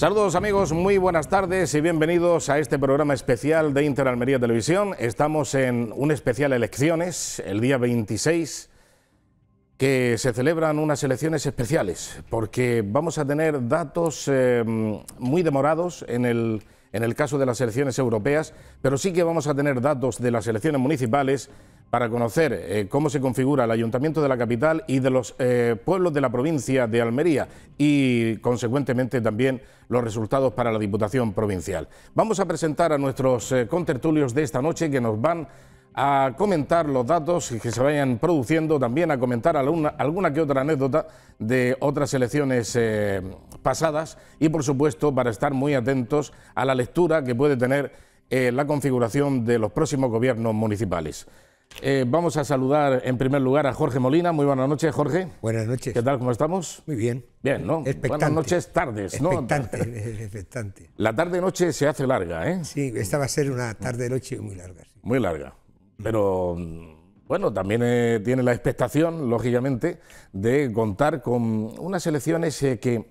Saludos amigos, muy buenas tardes y bienvenidos a este programa especial de Interalmería Televisión. Estamos en un especial elecciones, el día 26, que se celebran unas elecciones especiales, porque vamos a tener datos eh, muy demorados en el en el caso de las elecciones europeas, pero sí que vamos a tener datos de las elecciones municipales para conocer eh, cómo se configura el ayuntamiento de la capital y de los eh, pueblos de la provincia de Almería y, consecuentemente, también los resultados para la Diputación Provincial. Vamos a presentar a nuestros eh, contertulios de esta noche que nos van a comentar los datos que se vayan produciendo, también a comentar alguna, alguna que otra anécdota de otras elecciones pasadas y, por supuesto, para estar muy atentos a la lectura que puede tener eh, la configuración de los próximos gobiernos municipales. Eh, vamos a saludar en primer lugar a Jorge Molina. Muy buenas noches, Jorge. Buenas noches. ¿Qué tal? ¿Cómo estamos? Muy bien. Bien, ¿no? Buenas noches, tardes, La tarde-noche se hace larga, ¿eh? Sí, esta va a ser una tarde-noche muy larga. Muy larga. Pero, bueno, también eh, tiene la expectación, lógicamente, de contar con unas elecciones que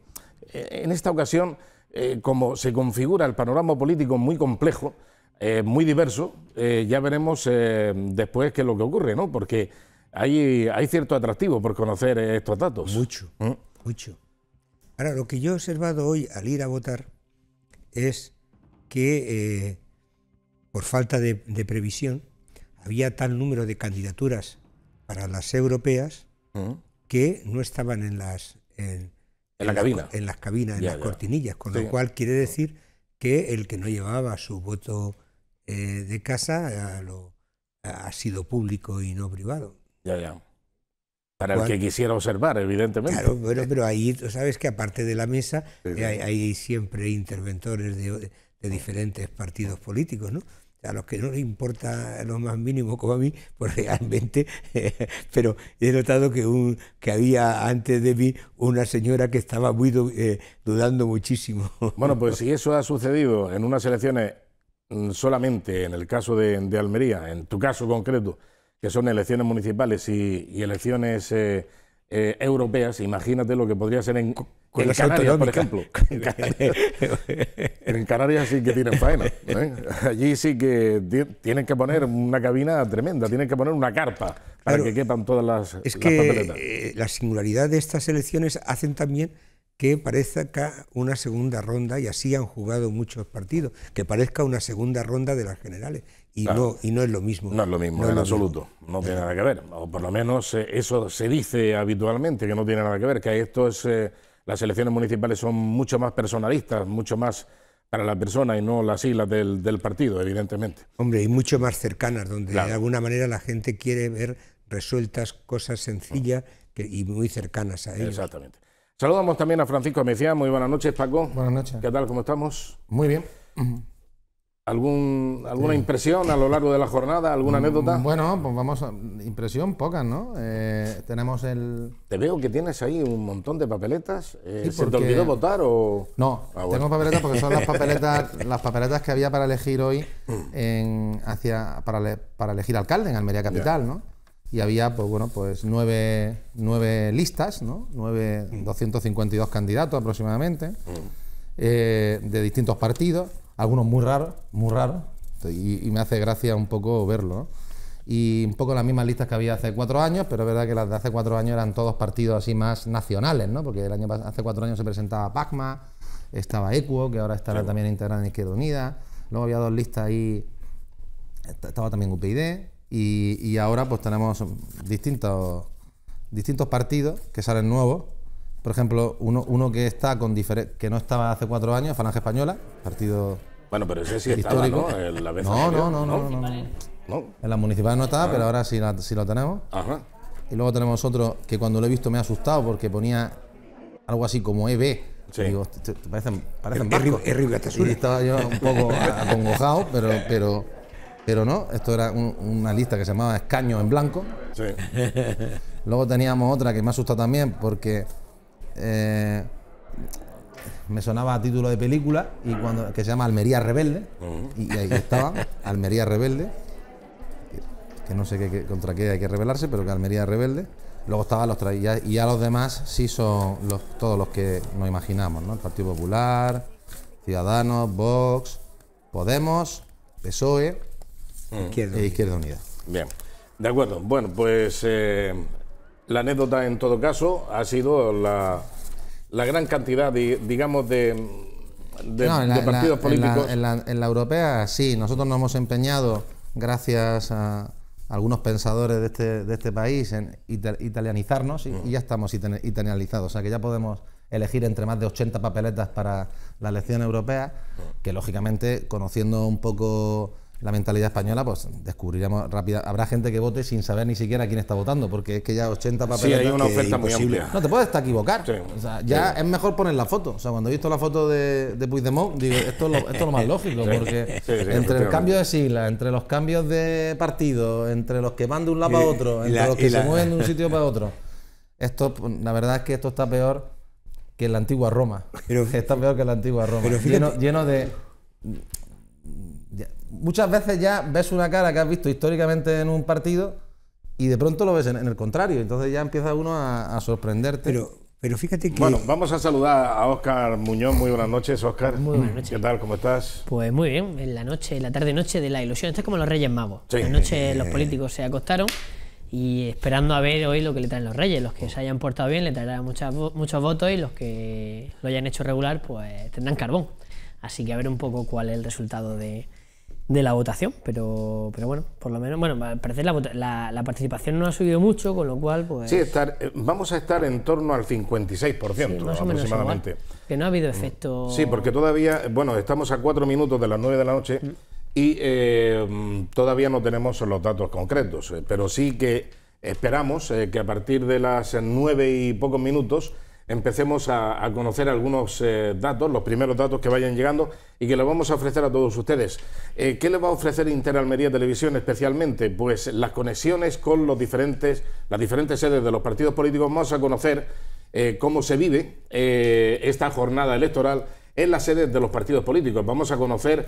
eh, en esta ocasión, eh, como se configura el panorama político muy complejo, eh, muy diverso, ya veremos después qué es lo que ocurre, ¿no? Porque hay, cierto atractivo por conocer estos datos. Mucho, ¿Mm? mucho. Ahora, lo que yo he observado hoy al ir a votar es que, por falta de, previsión, había tal número de candidaturas para las europeas ¿Mm? que no estaban en las en, las cabinas, en las cortinillas, con lo cual quiere decir que el que no llevaba su voto eh, de casa ha sido público y no privado. Ya, ya. Para el que quisiera observar, evidentemente. Claro, pero, pero ahí, tú sabes que aparte de la mesa, Hay, siempre interventores de diferentes partidos políticos, ¿no? a los que no les importa lo más mínimo como a mí, pues realmente, pero he notado que, un, que había antes de mí una señora que estaba muy eh, dudando muchísimo. Bueno, pues si eso ha sucedido en unas elecciones mm, solamente en el caso de, Almería, en tu caso concreto, que son elecciones municipales y, elecciones eh, eh, europeas, imagínate lo que podría ser en, Canarias, por ejemplo. En Canarias, sí que tienen faena. ¿eh? Allí sí que tienen que poner una cabina tremenda, tienen que poner una carpa para que quepan todas las, es que, eh, la singularidad de estas elecciones hacen también que parezca una segunda ronda, y así han jugado muchos partidos, que parezca una segunda ronda de las generales. Y, no, y no es lo mismo. No es lo mismo, en absoluto. No tiene eh. nada que ver. O por lo menos eh, eso se dice habitualmente, que no tiene nada que ver, que esto es, eh, las elecciones municipales son mucho más personalistas, mucho más para la persona y no las islas del, partido, evidentemente. Hombre, y mucho más cercanas, donde de alguna manera la gente quiere ver resueltas cosas sencillas mm. que, y muy cercanas a ellos. Exactamente. Saludamos también a Francisco Mecía. Muy buenas noches, Paco. Buenas noches. ¿Qué tal? ¿Cómo estamos? Muy bien. ¿Algún, ¿Alguna impresión a lo largo de la jornada? ¿Alguna mm, anécdota? Bueno, pues vamos a... Impresión pocas, ¿no? Eh, tenemos el... Te veo que tienes ahí un montón de papeletas. Eh, ¿Se te olvidó votar o...? No, ah, tengo papeletas porque son las papeletas, las papeletas que había para elegir hoy en, hacia, para, elegir alcalde en Almería Capital, ¿no? y había pues bueno pues nueve, nueve listas ¿no? nueve 252 mm. candidatos aproximadamente mm. eh, de distintos partidos algunos muy raros muy raros y, me hace gracia un poco verlo ¿no? y un poco las mismas listas que había hace cuatro años pero es verdad que las de hace cuatro años eran todos partidos así más nacionales ¿no? porque el año hace cuatro años se presentaba PACMA estaba ECUO que ahora estará también integrada en Izquierda Unida luego había dos listas ahí estaba también UPyD y, ahora pues tenemos distintos, distintos partidos que salen nuevos. Por ejemplo, uno, uno que está con que no estaba hace cuatro años, Falange Española, partido bueno, pero ese sí estaba, histórico. ¿no? la no, no, no, no, En la municipal no estaba, ah. pero ahora sí, lo tenemos. Y luego tenemos otro que cuando lo he visto me ha asustado porque ponía algo así como EB. Sí. Digo, te, Es, y estaba yo un poco acongojado, pero, pero pero no, esto era una lista que se llamaba Escaño en Blanco. Sí. Luego teníamos otra que me asusta también porque eh, me sonaba a título de película y que se llama Almería Rebelde. y, ahí estaba, Almería Rebelde. Que, no sé contra qué hay que rebelarse, pero que Almería Rebelde. Luego estaban los y ya, y los demás sí son todos los que nos imaginamos, ¿no? El Partido Popular, Ciudadanos, Vox, Podemos, PSOE Mm, e Izquierda, Unida. Bien, de acuerdo. Bueno, pues eh, la anécdota en todo caso ha sido la, gran cantidad, digamos, de partidos políticos. en, la, europea, sí, nosotros nos hemos empeñado, gracias a algunos pensadores de este, de este país, en italianizarnos y, ya estamos italianizados. O sea que ya podemos elegir entre más de 80 papeletas para la elección europea, que lógicamente, conociendo un poco la mentalidad española, pues descubriremos rápida. Habrá gente que vote sin saber ni siquiera quién está votando, porque es que ya 80 papeles. Sí, hay una oferta muy amplia. No te puedes estar equivocar. o sea, ya es mejor poner la foto. O sea, cuando he visto la foto de, Puigdemont, digo, esto es lo, más lógico, porque entre el cambio de sigla, entre los cambios de partido, entre los que van de un lado a otro, entre los que se mueven de un sitio para otro, esto, la verdad es que esto está peor que la antigua Roma. está peor que la antigua Roma. lleno de muchas veces ya ves una cara que has visto históricamente en un partido y de pronto lo ves en, el contrario. Entonces ya empieza uno a, sorprenderte. Pero, fíjate que. Bueno, vamos a saludar a Óscar Muñoz. Muy buenas noches, Óscar. Muy buenas noches. ¿Qué tal? ¿Cómo estás? Pues muy bien, en la noche, en la tarde-noche de la ilusión. está como los Reyes Magos. Sí. noche los políticos se acostaron y esperando a ver hoy lo que le traen los Reyes. Los que se hayan portado bien le traerán muchos votos y los que lo hayan hecho regular, pues tendrán carbón. Así que a ver un poco cuál es el resultado de, de la votación, pero, pero bueno, por lo menos, bueno, parece la, participación no ha subido mucho, con lo cual, pues... Sí, estar, eh, vamos a estar en torno al 56% más aproximadamente. O menos que no ha habido mm. efecto... Sí, porque todavía, bueno, estamos a cuatro minutos de las nueve de la noche mm. y eh, todavía no tenemos los datos concretos, eh, pero sí que esperamos que a partir de las nueve y pocos minutos empecemos a, conocer algunos eh, datos, los primeros datos que vayan llegando y que le vamos a ofrecer a todos ustedes. Eh, ¿Qué le va a ofrecer Interalmería Televisión especialmente? Pues las conexiones con los diferentes, las diferentes sedes de los partidos políticos. Vamos a conocer eh, cómo se vive esta jornada electoral en las sedes de los partidos políticos. Vamos a conocer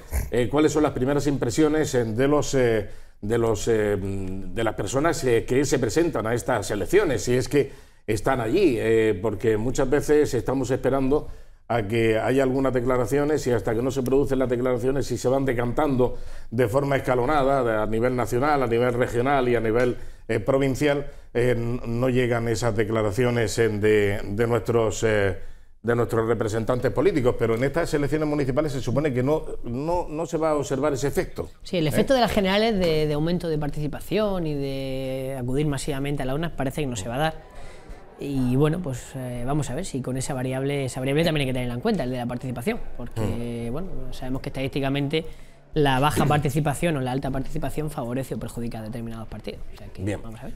cuáles son las primeras impresiones de los de los de las personas que se presentan a estas elecciones. Y es que están allí, eh, porque muchas veces estamos esperando a que haya algunas declaraciones y hasta que no se producen las declaraciones y se van decantando de forma escalonada a nivel nacional, a nivel regional y a nivel eh, provincial, eh, no llegan esas declaraciones de, nuestros de nuestros representantes políticos, pero en estas elecciones municipales se supone que no, no, se va a observar ese efecto. Sí, el efecto de las generales de, aumento de participación y de acudir masivamente a la UNAS parece que no se va a dar. Y bueno, pues eh, vamos a ver si con esa variable, esa variable también hay que tenerla en cuenta, el de la participación, porque mm. bueno, sabemos que estadísticamente la baja participación o la alta participación favorece o perjudica a determinados partidos.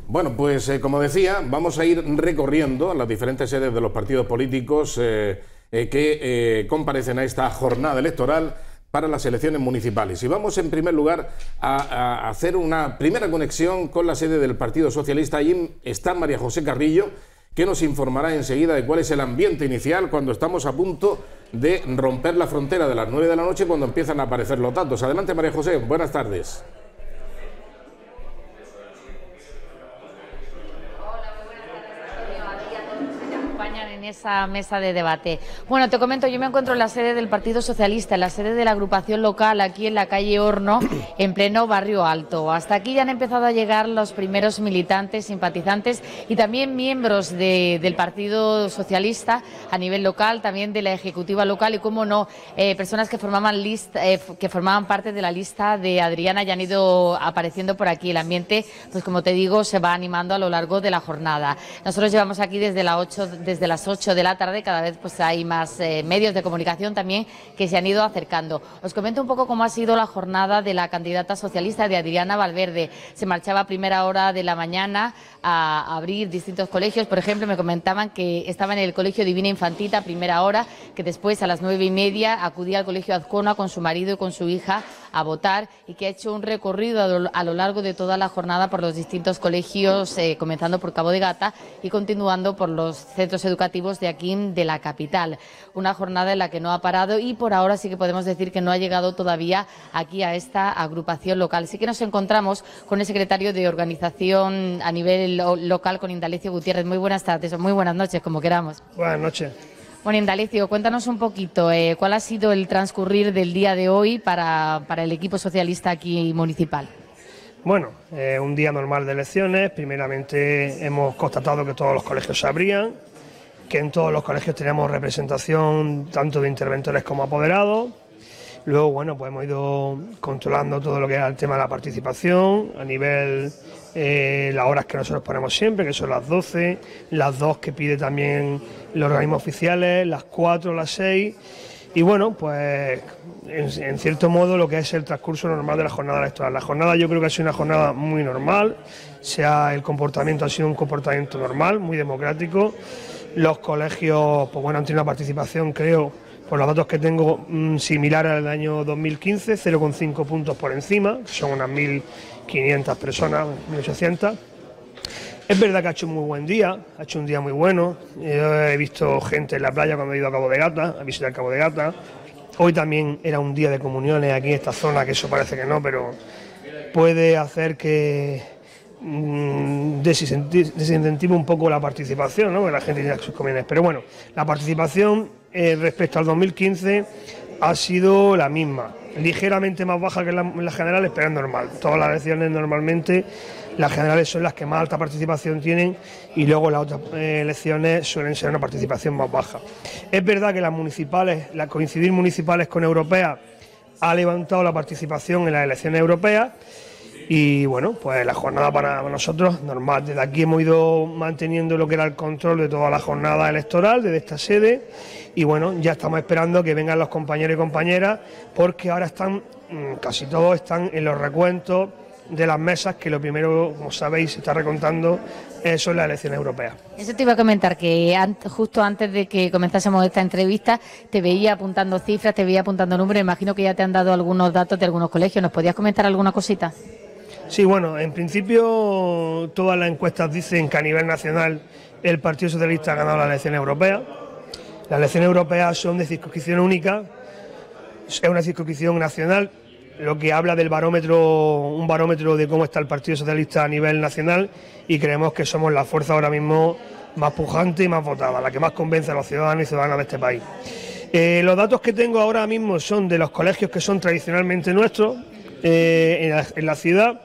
Bueno, pues eh, como decía, vamos a ir recorriendo las diferentes sedes de los partidos políticos eh, que comparecen a esta jornada electoral para las elecciones municipales. Y vamos en primer lugar a, hacer una primera conexión con la sede del Partido Socialista. Allí está María José Carrillo que nos informará enseguida de cuál es el ambiente inicial cuando estamos a punto de romper la frontera de las 9 de la noche cuando empiezan a aparecer los datos. Adelante María José, buenas tardes. esa mesa de debate. Bueno, te comento, yo me encuentro en la sede del Partido Socialista, en la sede de la agrupación local, aquí en la calle Horno, en pleno Barrio Alto. Hasta aquí ya han empezado a llegar los primeros militantes, simpatizantes y también miembros del Partido Socialista a nivel local, también de la Ejecutiva local y, como no, eh, personas que formaban, lista, eh, que formaban parte de la lista de Adriana ya han ido apareciendo por aquí. El ambiente, pues como te digo, se va animando a lo largo de la jornada. Nosotros llevamos aquí desde, la 8, desde las 8 8 de la tarde, cada vez pues hay más eh, medios de comunicación también que se han ido acercando. Os comento un poco cómo ha sido la jornada de la candidata socialista de Adriana Valverde. Se marchaba a primera hora de la mañana a abrir distintos colegios. Por ejemplo, me comentaban que estaba en el Colegio Divina Infantita a primera hora, que después a las nueve y media acudía al Colegio Azcona con su marido y con su hija a votar y que ha hecho un recorrido a lo, largo de toda la jornada por los distintos colegios, eh, comenzando por Cabo de Gata y continuando por los centros educativos de aquí, de la capital. Una jornada en la que no ha parado y por ahora sí que podemos decir que no ha llegado todavía aquí a esta agrupación local. Sí que nos encontramos con el secretario de organización a nivel local, con Indalecio Gutiérrez. Muy buenas tardes, muy buenas noches, como queramos. Buenas noches. Bueno, Indalecio, cuéntanos un poquito eh, cuál ha sido el transcurrir del día de hoy para, para el equipo socialista aquí municipal. Bueno, eh, un día normal de elecciones. Primeramente hemos constatado que todos los colegios se abrían, que en todos los colegios tenemos representación tanto de interventores como apoderados. Luego, bueno, pues hemos ido controlando todo lo que era el tema de la participación, a nivel eh, las horas que nosotros ponemos siempre, que son las 12, las 2 que pide también los organismos oficiales, las 4, las 6. Y bueno, pues en, en, cierto modo lo que es el transcurso normal de la jornada electoral. La jornada yo creo que ha sido una jornada muy normal, sea el comportamiento ha sido un comportamiento normal, muy democrático. Los colegios pues bueno, han tenido una participación, creo, por los datos que tengo, mm, similar al año 2015, 0,5 puntos por encima, que son unas 1.500 personas, 1.800. Es verdad que ha hecho un muy buen día, ha hecho un día muy bueno. he visto gente en la playa cuando he ido a Cabo de Gata, a visitar Cabo de Gata. Hoy también era un día de comuniones aquí en esta zona, que eso parece que no, pero puede hacer que Mm, desincentivo un poco la participación, ¿no? la gente tiene sus comidas. Pero bueno, la participación eh, respecto al 2015 ha sido la misma, ligeramente más baja que las generales, pero es normal. Todas las elecciones normalmente las generales son las que más alta participación tienen y luego las otras eh, elecciones suelen ser una participación más baja. Es verdad que las municipales, las coincidir municipales con europeas ha levantado la participación en las elecciones europeas y bueno, pues la jornada para nosotros, normal, desde aquí hemos ido manteniendo lo que era el control de toda la jornada electoral desde esta sede y bueno, ya estamos esperando que vengan los compañeros y compañeras porque ahora están, mm, casi todos están en los recuentos de las mesas que lo primero, como sabéis, se está recontando eso eh, las elecciones europeas. Eso te iba a comentar, que justo antes de que comenzásemos esta entrevista te veía apuntando cifras, te veía apuntando números, imagino que ya te han dado algunos datos de algunos colegios, ¿nos podías comentar alguna cosita? Sí, bueno, en principio todas las encuestas dicen que a nivel nacional el Partido Socialista ha ganado la elección europea. Las elecciones europeas son de circunscripción única, es una circunscripción nacional, lo que habla del barómetro, un barómetro de cómo está el Partido Socialista a nivel nacional y creemos que somos la fuerza ahora mismo más pujante y más votada, la que más convence a los ciudadanos y ciudadanas de este país. Eh, los datos que tengo ahora mismo son de los colegios que son tradicionalmente nuestros eh, en la ciudad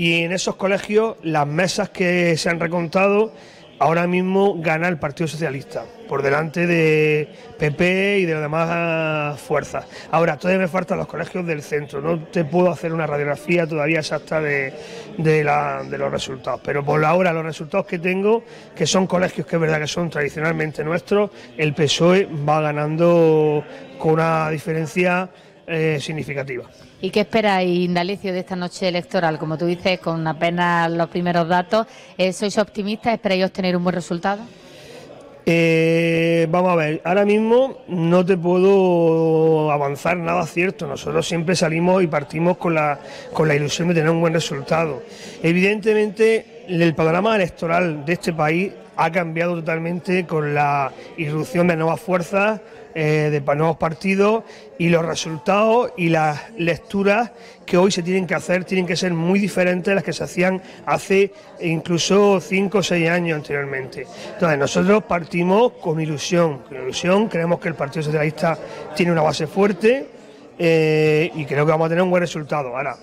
y en esos colegios las mesas que se han recontado ahora mismo gana el Partido Socialista por delante de PP y de las demás fuerzas. Ahora, todavía me faltan los colegios del centro, no te puedo hacer una radiografía todavía exacta de, los resultados, pero por ahora los resultados que tengo, que son colegios que es verdad que son tradicionalmente nuestros, el PSOE va ganando con una diferencia eh, significativa. ¿Y qué esperáis, Indalicio, de esta noche electoral? Como tú dices, con apenas los primeros datos, eh, ¿sois optimistas? ¿Esperáis obtener un buen resultado? Eh, vamos a ver, ahora mismo no te puedo avanzar nada cierto. Nosotros siempre salimos y partimos con la, con la ilusión de tener un buen resultado. Evidentemente, el panorama electoral de este país ha cambiado totalmente con la irrupción de nuevas fuerzas, eh, de nuevos partidos y los resultados y las lecturas que hoy se tienen que hacer tienen que ser muy diferentes a las que se hacían hace incluso 5 o 6 años anteriormente. Entonces nosotros partimos con ilusión, con ilusión, creemos que el Partido Socialista tiene una base fuerte eh, y creo que vamos a tener un buen resultado. Ahora,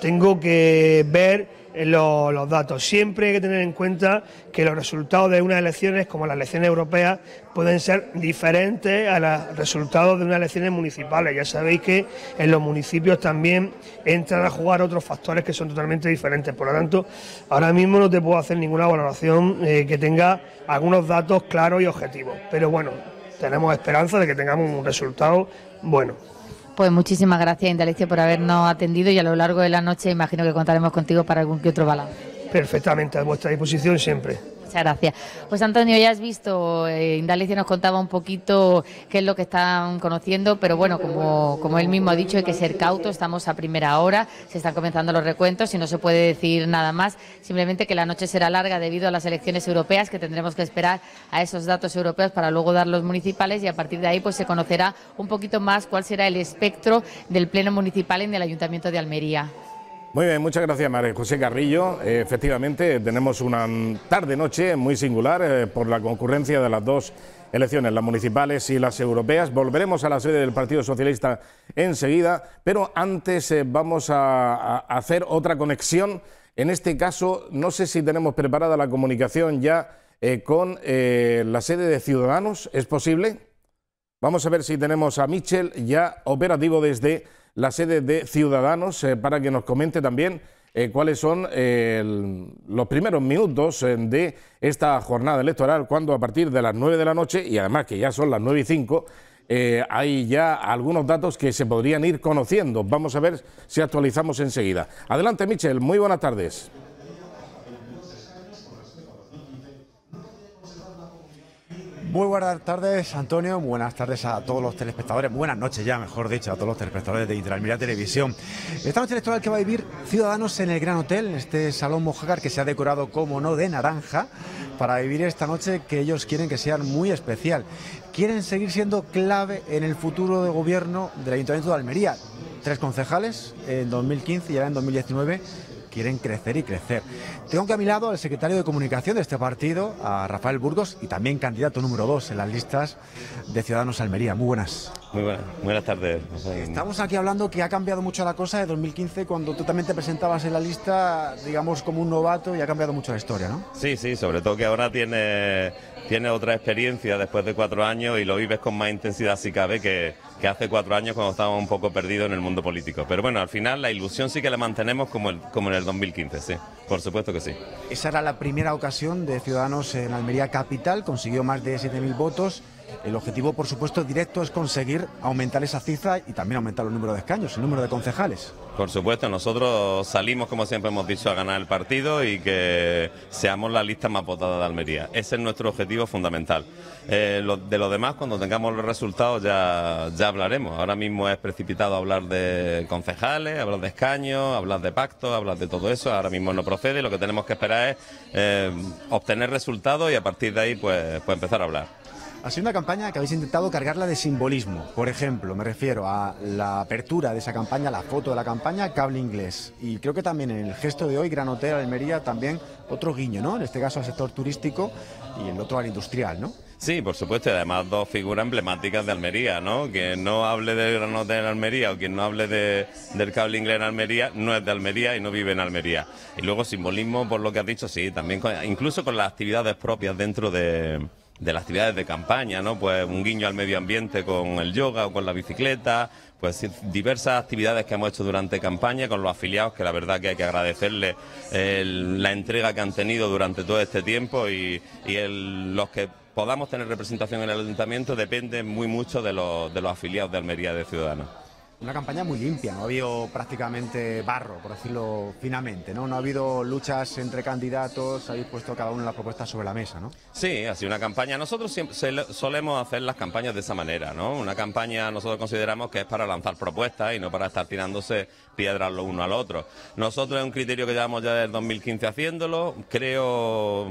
tengo que ver los, datos. Siempre hay que tener en cuenta que los resultados de unas elecciones, como las elecciones europeas, pueden ser diferentes a los resultados de unas elecciones municipales. Ya sabéis que en los municipios también entran a jugar otros factores que son totalmente diferentes. Por lo tanto, ahora mismo no te puedo hacer ninguna valoración eh, que tenga algunos datos claros y objetivos. Pero bueno, tenemos esperanza de que tengamos un resultado bueno. Pues muchísimas gracias, Indalecio, por habernos atendido y a lo largo de la noche imagino que contaremos contigo para algún que otro balance. Perfectamente, a vuestra disposición siempre muchas gracias. Pues Antonio, ya has visto, eh, Indalicia nos contaba un poquito qué es lo que están conociendo, pero bueno, como, como él mismo ha dicho, hay que ser cauto, estamos a primera hora, se están comenzando los recuentos y no se puede decir nada más, simplemente que la noche será larga debido a las elecciones europeas, que tendremos que esperar a esos datos europeos para luego dar los municipales y a partir de ahí pues se conocerá un poquito más cuál será el espectro del Pleno Municipal en el Ayuntamiento de Almería. Muy bien, muchas gracias María José Carrillo. Eh, efectivamente, tenemos una tarde-noche muy singular eh, por la concurrencia de las dos elecciones, las municipales y las europeas. Volveremos a la sede del Partido Socialista enseguida, pero antes eh, vamos a, hacer otra conexión. En este caso, no sé si tenemos preparada la comunicación ya con la sede de Ciudadanos. ¿Es posible? Vamos a ver si tenemos a Michel ya operativo desde la sede de Ciudadanos eh, para que nos comente también eh, cuáles son eh, los primeros minutos de esta jornada electoral, cuando a partir de las 9 de la noche, y además que ya son las 9 y 5, hay ya algunos datos que se podrían ir conociendo. Vamos a ver si actualizamos enseguida. Adelante, Michel, muy buenas tardes. Muy buenas tardes, Antonio. Buenas tardes a todos los telespectadores. Buenas noches ya, mejor dicho, a todos los telespectadores de Interalmiria Televisión. Esta noche electoral que va a vivir Ciudadanos en el Gran Hotel, en este salón mojácar que se ha decorado, como no, de naranja, para vivir esta noche que ellos quieren que sea muy especial. Quieren seguir siendo clave en el futuro de gobierno del Ayuntamiento de Almería. Tres concejales en 2015 y ahora en 2019 quieren crecer y crecer. Tengo que a mi lado al secretario de comunicación de este partido, a Rafael Burgos, y también candidato número dos en las listas de Ciudadanos Almería. Muy buenas. Muy buenas, buenas tardes. Estamos aquí hablando que ha cambiado mucho la cosa de 2015, cuando tú también te presentabas en la lista, digamos, como un novato y ha cambiado mucho la historia, ¿no? Sí, sí, sobre todo que ahora tiene tienes otra experiencia después de cuatro años y lo vives con más intensidad si cabe que, hace cuatro años cuando estábamos un poco perdidos en el mundo político. Pero bueno, al final la ilusión sí que la mantenemos como, como en el 2015, sí, por supuesto que sí. Esa era la primera ocasión de Ciudadanos en Almería Capital, consiguió más de 7.000 votos. El objetivo, por supuesto, directo es conseguir aumentar esa cifra y también aumentar los números de escaños, el número de concejales. Por supuesto, nosotros salimos, como siempre hemos dicho, a ganar el partido y que seamos la lista más votada de Almería. Ese es nuestro objetivo fundamental. Eh, de lo demás, cuando tengamos los resultados ya, ya hablaremos. Ahora mismo es precipitado hablar de concejales, hablar de escaños, hablar de pactos, hablar de todo eso. Ahora mismo no procede. Lo que tenemos que esperar es eh, obtener resultados y a partir de ahí pues, pues empezar a hablar. Ha sido una campaña que habéis intentado cargarla de simbolismo. Por ejemplo, me refiero a la apertura de esa campaña, la foto de la campaña, cable inglés. Y creo que también en el gesto de hoy, Gran Hotel Almería, también otro guiño, ¿no? En este caso al sector turístico y el otro al industrial, ¿no? Sí, por supuesto, y además dos figuras emblemáticas de Almería, ¿no? Quien no hable del Gran Hotel en Almería o quien no hable del cable inglés en Almería no es de Almería y no vive en Almería. Y luego simbolismo, por lo que has dicho, sí, también incluso con las actividades propias dentro de de las actividades de campaña, ¿no? Pues un guiño al medio ambiente con el yoga o con la bicicleta, pues diversas actividades que hemos hecho durante campaña con los afiliados, que la verdad que hay que agradecerles la entrega que han tenido durante todo este tiempo y, los que podamos tener representación en el ayuntamiento depende muy mucho de los, de los afiliados de Almería de Ciudadanos una campaña muy limpia, no ha habido prácticamente barro, por decirlo finamente, ¿no? No ha habido luchas entre candidatos, habéis puesto cada uno las propuestas sobre la mesa, ¿no? Sí, ha sido una campaña. Nosotros solemos hacer las campañas de esa manera, ¿no? Una campaña nosotros consideramos que es para lanzar propuestas y no para estar tirándose piedras lo uno al otro. Nosotros es un criterio que llevamos ya desde el 2015 haciéndolo. Creo,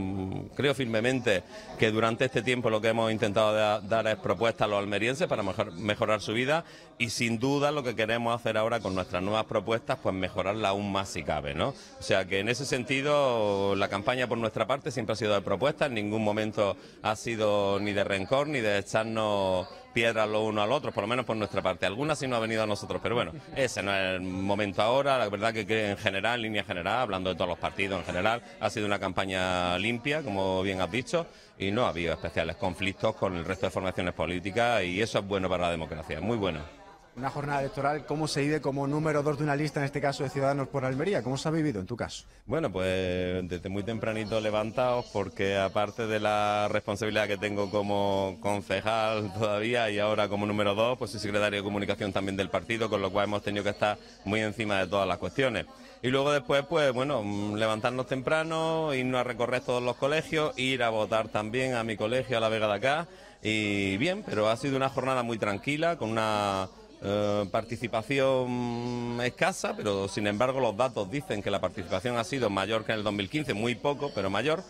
creo firmemente que durante este tiempo lo que hemos intentado dar es propuestas a los almerienses para mejorar su vida y sin duda lo que queremos hacer ahora con nuestras nuevas propuestas, pues mejorarla aún más si cabe, ¿no? O sea que en ese sentido la campaña por nuestra parte siempre ha sido de propuestas, en ningún momento ha sido ni de rencor ni de echarnos piedras los uno al otro, por lo menos por nuestra parte. Algunas sí no ha venido a nosotros, pero bueno, ese no es el momento ahora. La verdad que en general, en línea general, hablando de todos los partidos en general, ha sido una campaña limpia, como bien has dicho, y no ha habido especiales conflictos con el resto de formaciones políticas y eso es bueno para la democracia, muy bueno. Una jornada electoral, ¿cómo se vive como número dos de una lista, en este caso de Ciudadanos por Almería? ¿Cómo se ha vivido en tu caso? Bueno, pues desde muy tempranito levantados, porque aparte de la responsabilidad que tengo como concejal todavía y ahora como número dos, pues soy secretario de comunicación también del partido, con lo cual hemos tenido que estar muy encima de todas las cuestiones. Y luego después, pues bueno, mm, levantarnos temprano, irnos a recorrer todos los colegios, ir a votar también a mi colegio, a la Vega de acá. Y bien, pero ha sido una jornada muy tranquila, con una eh, participación escasa, pero sin embargo los datos dicen que la participación ha sido mayor que en el 2015, muy poco, pero mayor.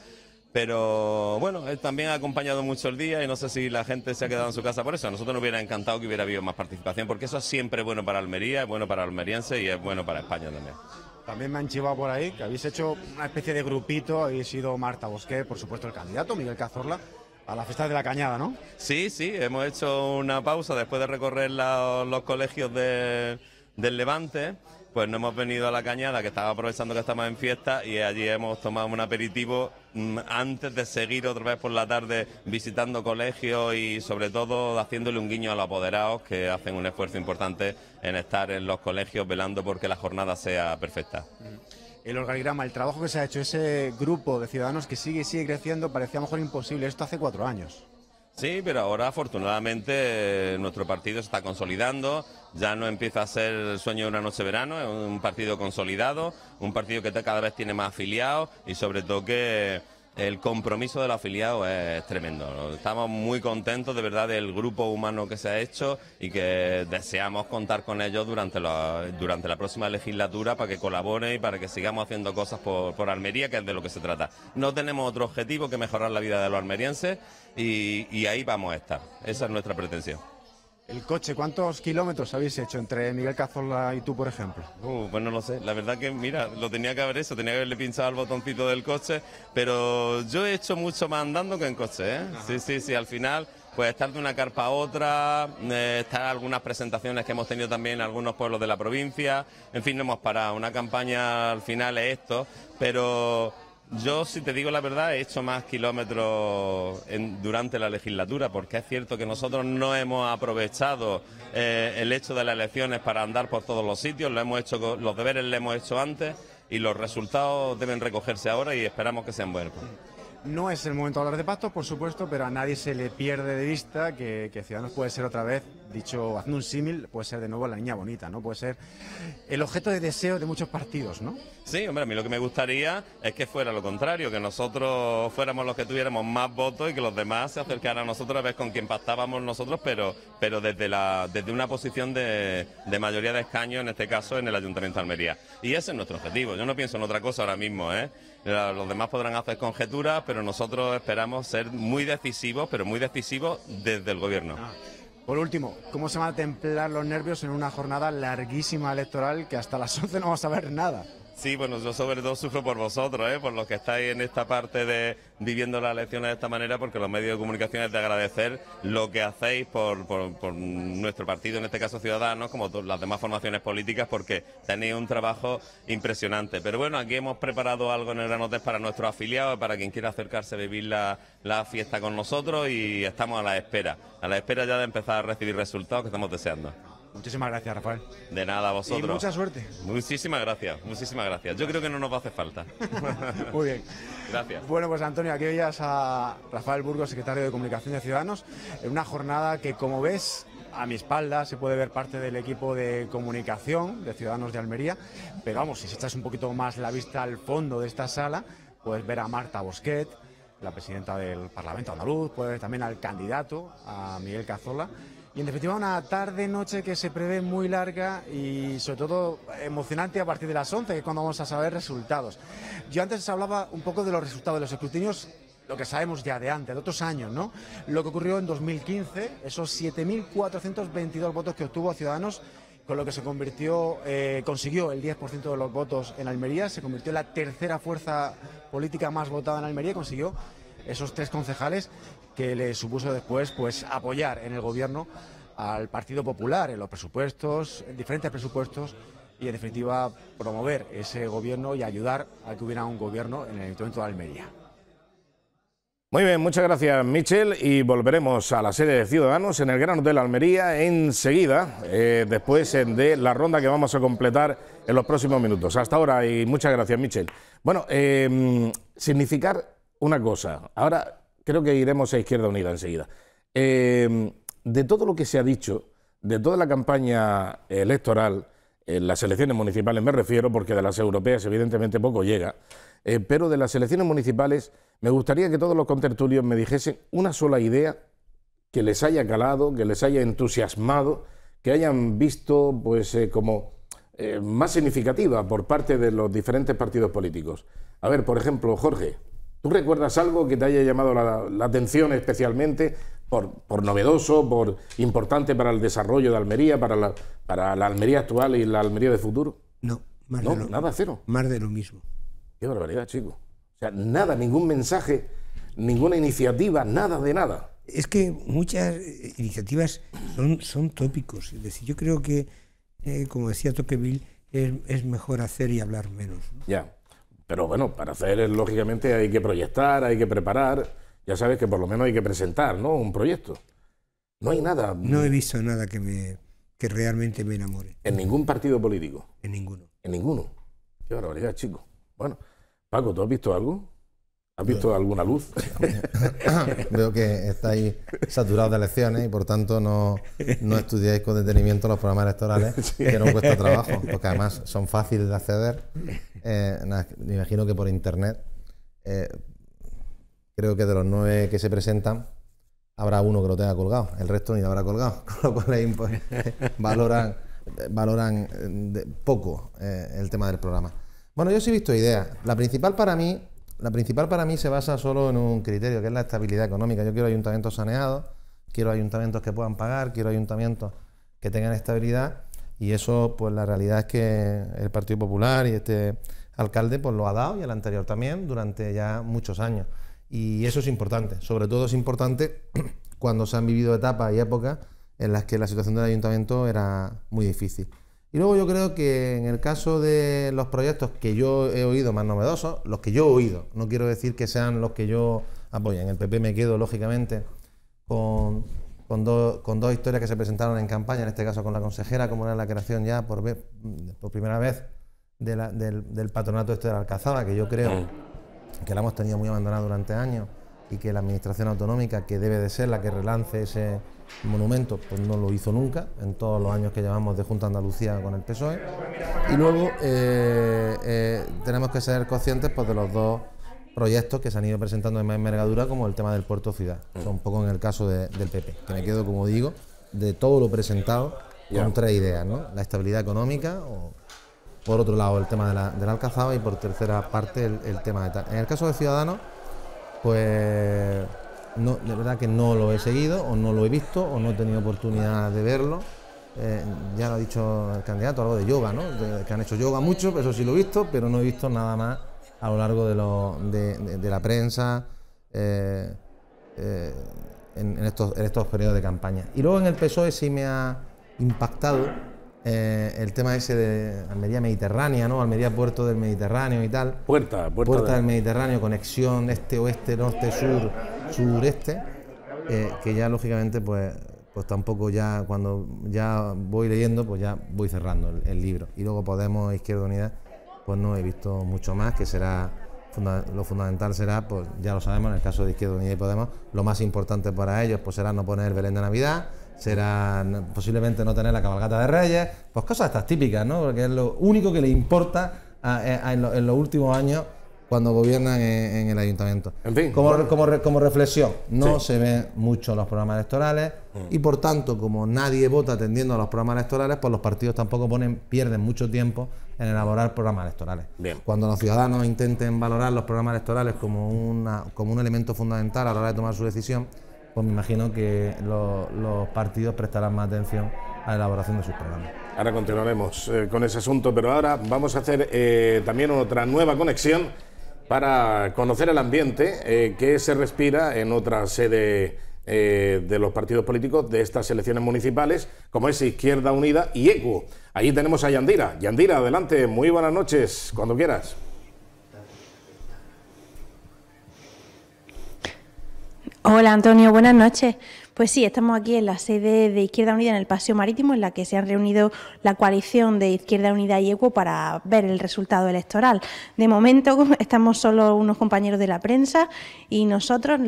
Pero bueno, él también ha acompañado mucho el día y no sé si la gente se ha quedado en su casa por eso. A nosotros nos hubiera encantado que hubiera habido más participación, porque eso es siempre bueno para Almería, es bueno para almeriense y es bueno para España también. También me han chivado por ahí que habéis hecho una especie de grupito, habéis sido Marta Bosqué, por supuesto el candidato, Miguel Cazorla, a la fiesta de la cañada, ¿no? Sí, sí, hemos hecho una pausa después de recorrer los colegios del Levante. Pues no hemos venido a la cañada, que estaba aprovechando que estamos en fiesta, y allí hemos tomado un aperitivo mm, antes de seguir otra vez por la tarde visitando colegios y sobre todo haciéndole un guiño a los apoderados que hacen un esfuerzo importante en estar en los colegios velando porque la jornada sea perfecta. Mm el organigrama, el trabajo que se ha hecho, ese grupo de ciudadanos que sigue y sigue creciendo, parecía a lo mejor imposible esto hace cuatro años. Sí, pero ahora afortunadamente nuestro partido se está consolidando, ya no empieza a ser el sueño de una noche verano, es un partido consolidado, un partido que cada vez tiene más afiliados y sobre todo que el compromiso de los afiliados es tremendo. Estamos muy contentos de verdad del grupo humano que se ha hecho y que deseamos contar con ellos durante la, durante la próxima legislatura para que colaboren y para que sigamos haciendo cosas por, por Almería, que es de lo que se trata. No tenemos otro objetivo que mejorar la vida de los almerienses y ahí vamos a estar. Esa es nuestra pretensión. El coche, ¿cuántos kilómetros habéis hecho entre Miguel Cazola y tú, por ejemplo? Uh, pues no lo sé. La verdad que, mira, lo tenía que haber hecho, tenía que haberle pinchado el botoncito del coche, pero yo he hecho mucho más andando que en coche, ¿eh? Sí, sí, sí, al final pues estar de una carpa a otra, eh, estar algunas presentaciones que hemos tenido también en algunos pueblos de la provincia, en fin, no hemos parado, una campaña al final es esto, pero yo, si te digo la verdad, he hecho más kilómetros durante la legislatura, porque es cierto que nosotros no hemos aprovechado eh, el hecho de las elecciones para andar por todos los sitios, lo hemos hecho, los deberes los hemos hecho antes y los resultados deben recogerse ahora y esperamos que sean buenos. No es el momento de hablar de pactos, por supuesto, pero a nadie se le pierde de vista que, Ciudadanos puede ser otra vez, dicho haciendo un símil, puede ser de nuevo la niña bonita, ¿no? Puede ser el objeto de deseo de muchos partidos, ¿no? Sí, hombre, a mí lo que me gustaría es que fuera lo contrario, que nosotros fuéramos los que tuviéramos más votos y que los demás se acercaran a nosotros a ver con quién pactábamos nosotros, pero, pero desde, la, desde una posición de, de mayoría de escaños, en este caso en el Ayuntamiento de Almería. Y ese es nuestro objetivo. Yo no pienso en otra cosa ahora mismo, ¿eh? Los demás podrán hacer conjeturas, pero nosotros esperamos ser muy decisivos, pero muy decisivos desde el gobierno. Ah, por último, ¿cómo se van a templar los nervios en una jornada larguísima electoral que hasta las 11 no vamos a ver nada? Sí, bueno, yo sobre todo sufro por vosotros, ¿eh? por los que estáis en esta parte de viviendo las elecciones de esta manera, porque los medios de comunicación es de agradecer lo que hacéis por, nuestro partido, en este caso Ciudadanos, como las demás formaciones políticas, porque tenéis un trabajo impresionante. Pero bueno, aquí hemos preparado algo en el Granotes para nuestros afiliados, para quien quiera acercarse a vivir la fiesta con nosotros y estamos a la espera, a la espera ya de empezar a recibir resultados que estamos deseando. Muchísimas gracias, Rafael. De nada, a vosotros. Y mucha suerte. Muchísimas gracias, muchísimas gracias. Yo creo que no nos va a hacer falta. Muy bien. Gracias. Bueno, pues Antonio, aquí veías a Rafael Burgos, secretario de Comunicación de Ciudadanos, en una jornada que, como ves, a mi espalda se puede ver parte del equipo de comunicación de Ciudadanos de Almería, pero vamos, si echas un poquito más la vista al fondo de esta sala, puedes ver a Marta Bosquet, la presidenta del Parlamento Andaluz, puedes ver también al candidato, a Miguel Cazola y en definitiva una tarde-noche que se prevé muy larga y sobre todo emocionante a partir de las 11, que es cuando vamos a saber resultados. Yo antes les hablaba un poco de los resultados de los escrutinios lo que sabemos ya de antes, de otros años, ¿no? Lo que ocurrió en 2015, esos 7.422 votos que obtuvo Ciudadanos, con lo que se convirtió, eh, consiguió el 10% de los votos en Almería, se convirtió en la tercera fuerza política más votada en Almería, consiguió esos tres concejales que le supuso después pues apoyar en el gobierno al Partido Popular en los presupuestos, en diferentes presupuestos y en definitiva promover ese gobierno y ayudar a que hubiera un gobierno en el Ayuntamiento de Almería. Muy bien, muchas gracias Michel y volveremos a la sede de Ciudadanos en el Gran Hotel Almería enseguida, eh, después eh, de la ronda que vamos a completar en los próximos minutos. Hasta ahora y muchas gracias Michel. Bueno, eh, significar una cosa, ahora creo que iremos a Izquierda Unida enseguida. Em, de todo lo que se ha dicho, de toda la campaña electoral, en las elecciones municipales me refiero, porque de las europeas evidentemente poco llega, eh, pero de las elecciones municipales me gustaría que todos los contertulios me dijesen una sola idea que les haya calado, que les haya entusiasmado, que hayan visto pues eh, como eh, más significativa por parte de los diferentes partidos políticos. A ver, por ejemplo, Jorge. ¿Tú recuerdas algo que te haya llamado la, atención especialmente por, novedoso, por importante para el desarrollo de Almería, para la, Almería actual y la Almería de futuro? No, nada, cero. Más de lo mismo. Qué barbaridad, chico. O sea, nada, ningún mensaje, ninguna iniciativa, nada de nada. Es que muchas eh, iniciativas son, tópicos. Es decir, yo creo que, eh, como decía Toqueville, es, es, mejor hacer y hablar menos. Ya. Pero bueno, para hacer, eh, lógicamente, hay que proyectar, hay que preparar. Ya sabes que por lo menos hay que presentar, ¿no? Un proyecto. No hay nada. No he visto nada que me que realmente me enamore. ¿En ningún partido político? En ninguno. En ninguno. Qué barbaridad, chico. Bueno, Paco, ¿tú has visto algo? ¿Has visto alguna luz? Veo que estáis saturados de elecciones y por tanto no, no estudiáis con detenimiento los programas electorales, que no cuesta trabajo, porque además son fáciles de acceder. Eh, me imagino que por internet, eh, creo que de los nueve que se presentan, habrá uno que lo tenga colgado, el resto ni lo habrá colgado, con lo cual pues, valoran, valoran eh, poco el tema del programa. Bueno, yo sí he visto ideas. La principal para mí la principal para mí se basa solo en un criterio, que es la estabilidad económica. Yo quiero ayuntamientos saneados, quiero ayuntamientos que puedan pagar, quiero ayuntamientos que tengan estabilidad y eso, pues la realidad es que el Partido Popular y este alcalde pues lo ha dado y el anterior también durante ya muchos años. Y eso es importante, sobre todo es importante cuando se han vivido etapas y épocas en las que la situación del ayuntamiento era muy difícil. Y luego yo creo que en el caso de los proyectos que yo he oído más novedosos, los que yo he oído, no quiero decir que sean los que yo apoyo. En el PP me quedo, lógicamente, con, con, dos historias que se presentaron en campaña, en este caso con la consejera, como era la creación ya por, por primera vez del, del, patronato este de la Alcazaba, que yo creo mm. que la hemos tenido muy abandonada durante años y que la administración autonómica, que debe de ser la que relance ese Monumento pues no lo hizo nunca en todos los años que llevamos de Junta Andalucía con el PSOE. Y luego eh, eh, tenemos que ser conscientes pues, de los dos proyectos que se han ido presentando de más envergadura, como el tema del puerto ciudad. Mm. un poco en el caso del PP, que me quedo, como digo, de todo lo presentado con tres ideas, ¿no? La estabilidad económica, o, por otro lado el tema del la, y por tercera parte el, el tema de tal. En el caso de Ciudadanos, pues de verdad que no lo he seguido o no lo he visto o no he tenido oportunidad de verlo. Eh, ya lo ha dicho el candidato, algo de yoga, ¿no? que han hecho yoga mucho, eso sí lo he visto, pero no he visto nada más a lo largo de, lo, de, la prensa eh, eh, en, estos, en estos periodos de campaña. Y luego en el PSOE sí me ha impactado el tema ese de Almería Mediterránea, ¿no? Almería puerto del Mediterráneo y tal. Puerta, puerta, puerta del Mediterráneo, conexión este, oeste, norte, sur sureste, eh, que ya lógicamente pues, pues tampoco ya cuando ya voy leyendo pues ya voy cerrando el, libro. Y luego Podemos, Izquierda Unida, pues no he visto mucho más, que será lo fundamental será, pues ya lo sabemos, en el caso de Izquierda Unida y Podemos, lo más importante para ellos pues será no poner Belén de Navidad, será posiblemente no tener la cabalgata de Reyes, pues cosas estas típicas, ¿no? Porque es lo único que le importa eh, en los últimos años cuando gobiernan en, el ayuntamiento. En fin. Como, como, como reflexión, no se ven mucho los programas electorales y por tanto, como nadie vota atendiendo a los programas electorales, pues los partidos tampoco ponen, pierden mucho tiempo en elaborar programas electorales. Cuando los ciudadanos intenten valorar los programas electorales como, una, como un elemento fundamental a la hora de tomar su decisión, pues me imagino que los partidos prestarán más atención a la elaboración de sus programas. Ahora continuaremos eh, con ese asunto, pero ahora vamos a hacer eh, también otra nueva conexión para conocer el ambiente eh, que se respira en otra sede eh, de los partidos políticos de estas elecciones municipales, como es Izquierda Unida y ECU. Allí tenemos a Yandira. Yandira, adelante, muy buenas noches, cuando quieras. Hola Antonio, buenas noches. Pues sí, estamos aquí en la sede de Izquierda Unida en el Paseo Marítimo, en la que se han reunido la coalición de Izquierda Unida y ECUO para ver el resultado electoral. De momento estamos solo unos compañeros de la prensa y nosotros,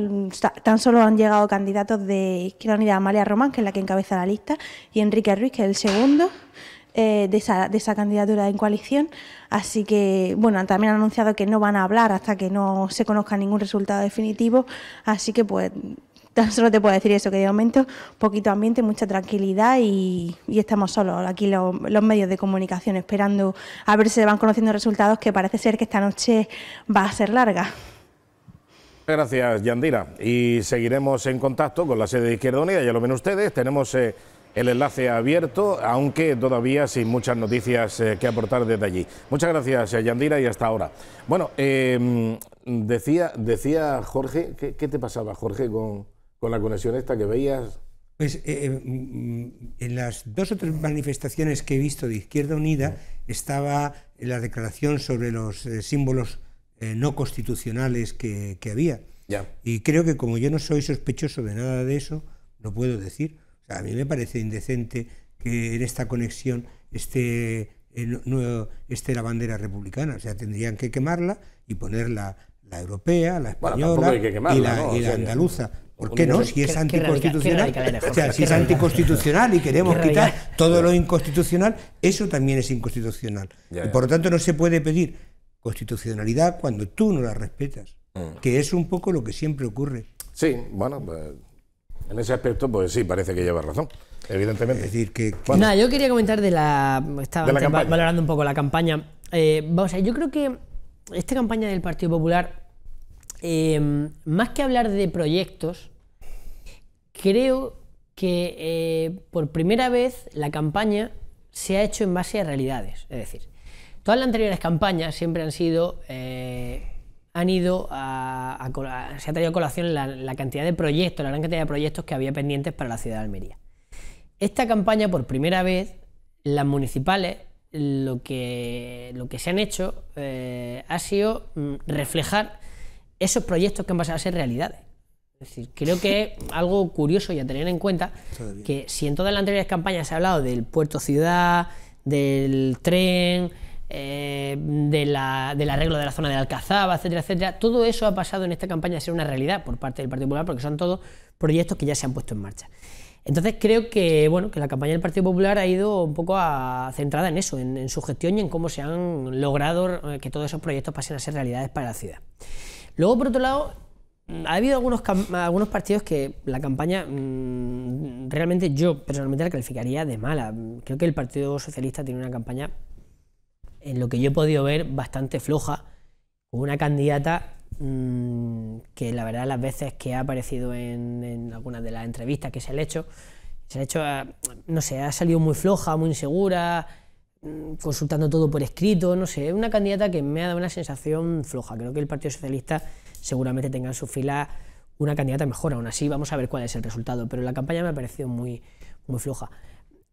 tan solo han llegado candidatos de Izquierda Unida Amalia Román, que es la que encabeza la lista, y Enrique Ruiz, que es el segundo. Eh, de, esa, candidatura en coalición. Así que, bueno, también han anunciado que no van a hablar hasta que no se conozca ningún resultado definitivo. Así que, pues, tan solo te puedo decir eso, que de momento poquito ambiente, mucha tranquilidad y, estamos solos aquí los medios de comunicación esperando a ver si se van conociendo resultados que parece ser que esta noche va a ser larga. Gracias, Yandira. Y seguiremos en contacto con la sede de Izquierda Unida, ya lo ven ustedes. Tenemos... Eh, el enlace abierto, aunque todavía sin muchas noticias eh, que aportar desde allí. Muchas gracias, eh, Yandira, y hasta ahora. Bueno, em, decía, decía Jorge, ¿qué, te pasaba, Jorge, con, la conexión esta que veías? Pues eh, em, mm, en las dos o tres manifestaciones que he visto de Izquierda Unida estaba la declaración sobre los símbolos no constitucionales que, había. Ya. Y creo que como yo no soy sospechoso de nada de eso, no puedo decir a mí me parece indecente que en esta conexión esté, eh, la bandera republicana. O sea, tendrían que quemarla y poner la, europea, la española y la, andaluza. ¿Por qué no? Si es anticonstitucional, o sea, si es anticonstitucional y queremos quitar todo lo inconstitucional, eso también es inconstitucional. Y por lo tanto no se puede pedir constitucionalidad cuando tú no la respetas, mm. que es un poco lo que siempre ocurre. Sí, bueno, pues, en ese aspecto, pues sí, parece que lleva razón, evidentemente. Es decir, que... Nada, yo quería comentar de la... Estaba valorando un poco la campaña. vamos eh, a yo creo que esta campaña del Partido Popular, eh, más que hablar de proyectos, creo que eh, por primera vez la campaña se ha hecho en base a realidades. Es decir, todas las anteriores campañas siempre han sido han ido a, se ha traído a colación la, cantidad de proyectos, la gran cantidad de proyectos que había pendientes para la ciudad de Almería. Esta campaña, por primera vez, las municipales lo que, lo que se han hecho eh, ha sido mm, reflejar esos proyectos que han pasado a ser realidades. Es decir, creo que es algo curioso y a tener en cuenta que si en todas las anteriores campañas se ha hablado del puerto ciudad, del tren, eh, de la, del arreglo de la zona de Alcazaba, etcétera, etcétera. Todo eso ha pasado en esta campaña a ser una realidad por parte del Partido Popular, porque son todos proyectos que ya se han puesto en marcha. Entonces creo que bueno que la campaña del Partido Popular ha ido un poco centrada en eso, en, su gestión y en cómo se han logrado eh, que todos esos proyectos pasen a ser realidades para la ciudad. Luego, por otro lado, mm, ha habido algunos, algunos partidos que la campaña mm, realmente yo personalmente la calificaría de mala. Creo que el Partido Socialista tiene una campaña en lo que yo he podido ver, bastante floja. Una candidata mm, que la verdad las veces que ha aparecido en, algunas de las entrevistas que se ha hecho, se ha hecho, ah, no sé, ha salido muy floja, muy insegura, mm, consultando todo por escrito, no sé, una candidata que me ha dado una sensación floja. Creo que el Partido Socialista seguramente tenga en su fila una candidata mejor, aún así vamos a ver cuál es el resultado, pero la campaña me ha parecido muy, muy floja.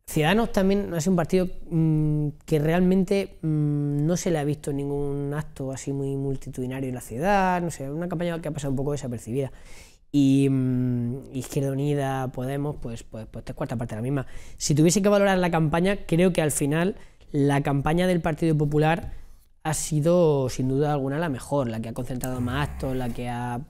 Ciudadanos también es un partido mm, que realmente mm, no se le ha visto ningún acto así muy multitudinario en la ciudad, no sé, una campaña que ha pasado un poco desapercibida. Y mm, Izquierda Unida, Podemos, pues, pues, pues cuarta parte de la misma. Si tuviese que valorar la campaña, creo que al final la campaña del Partido Popular ha sido sin duda alguna la mejor, la que ha concentrado más actos, la que ha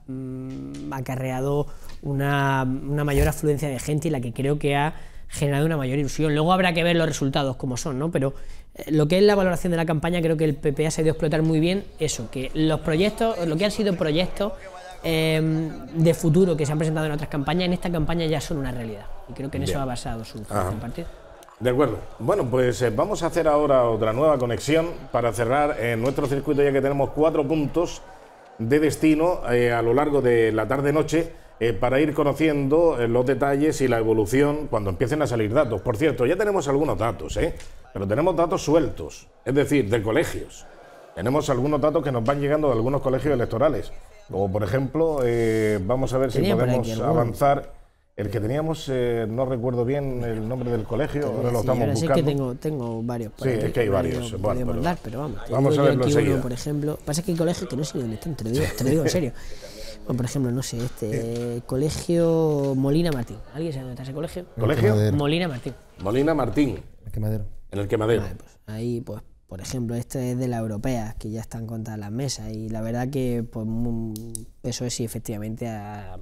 acarreado una mayor afluencia de gente y la que creo que ha generado una mayor ilusión. Luego habrá que ver los resultados como son, ¿no? Pero eh, lo que es la valoración de la campaña, creo que el PP ha sabido explotar muy bien eso, que los proyectos, lo que han sido proyectos em, de futuro que se han presentado en otras campañas, en esta campaña ya son una realidad. Y creo que en eso ha basado su partido. De acuerdo. Bueno, pues eh, vamos a hacer ahora otra nueva conexión para cerrar en eh, nuestro circuito, ya que tenemos cuatro puntos de destino a lo largo de la tarde-noche eh, para ir conociendo eh, los detalles y la evolución cuando empiecen a salir datos. Por cierto, ya tenemos algunos datos, ¿eh? pero tenemos datos sueltos, es decir, de colegios. Tenemos algunos datos que nos van llegando de algunos colegios electorales, como por ejemplo, vamos a ver si podemos avanzar. El que teníamos, no recuerdo bien el nombre del colegio, ahora lo estamos buscando. que tengo, varios. Sí, es que hay varios. vamos. a verlo por ejemplo, pasa que hay colegios que no sé dónde están, te lo digo en serio por ejemplo, no sé, este eh. colegio Molina Martín. ¿Alguien sabe dónde está ese colegio? ¿Colegio? Molina Martín. Molina Martín. El quemadero. En el quemadero. Pues ahí, pues, por ejemplo, este es de la europea, que ya están contadas las mesas. Y la verdad que pues, eso es sí, efectivamente ha,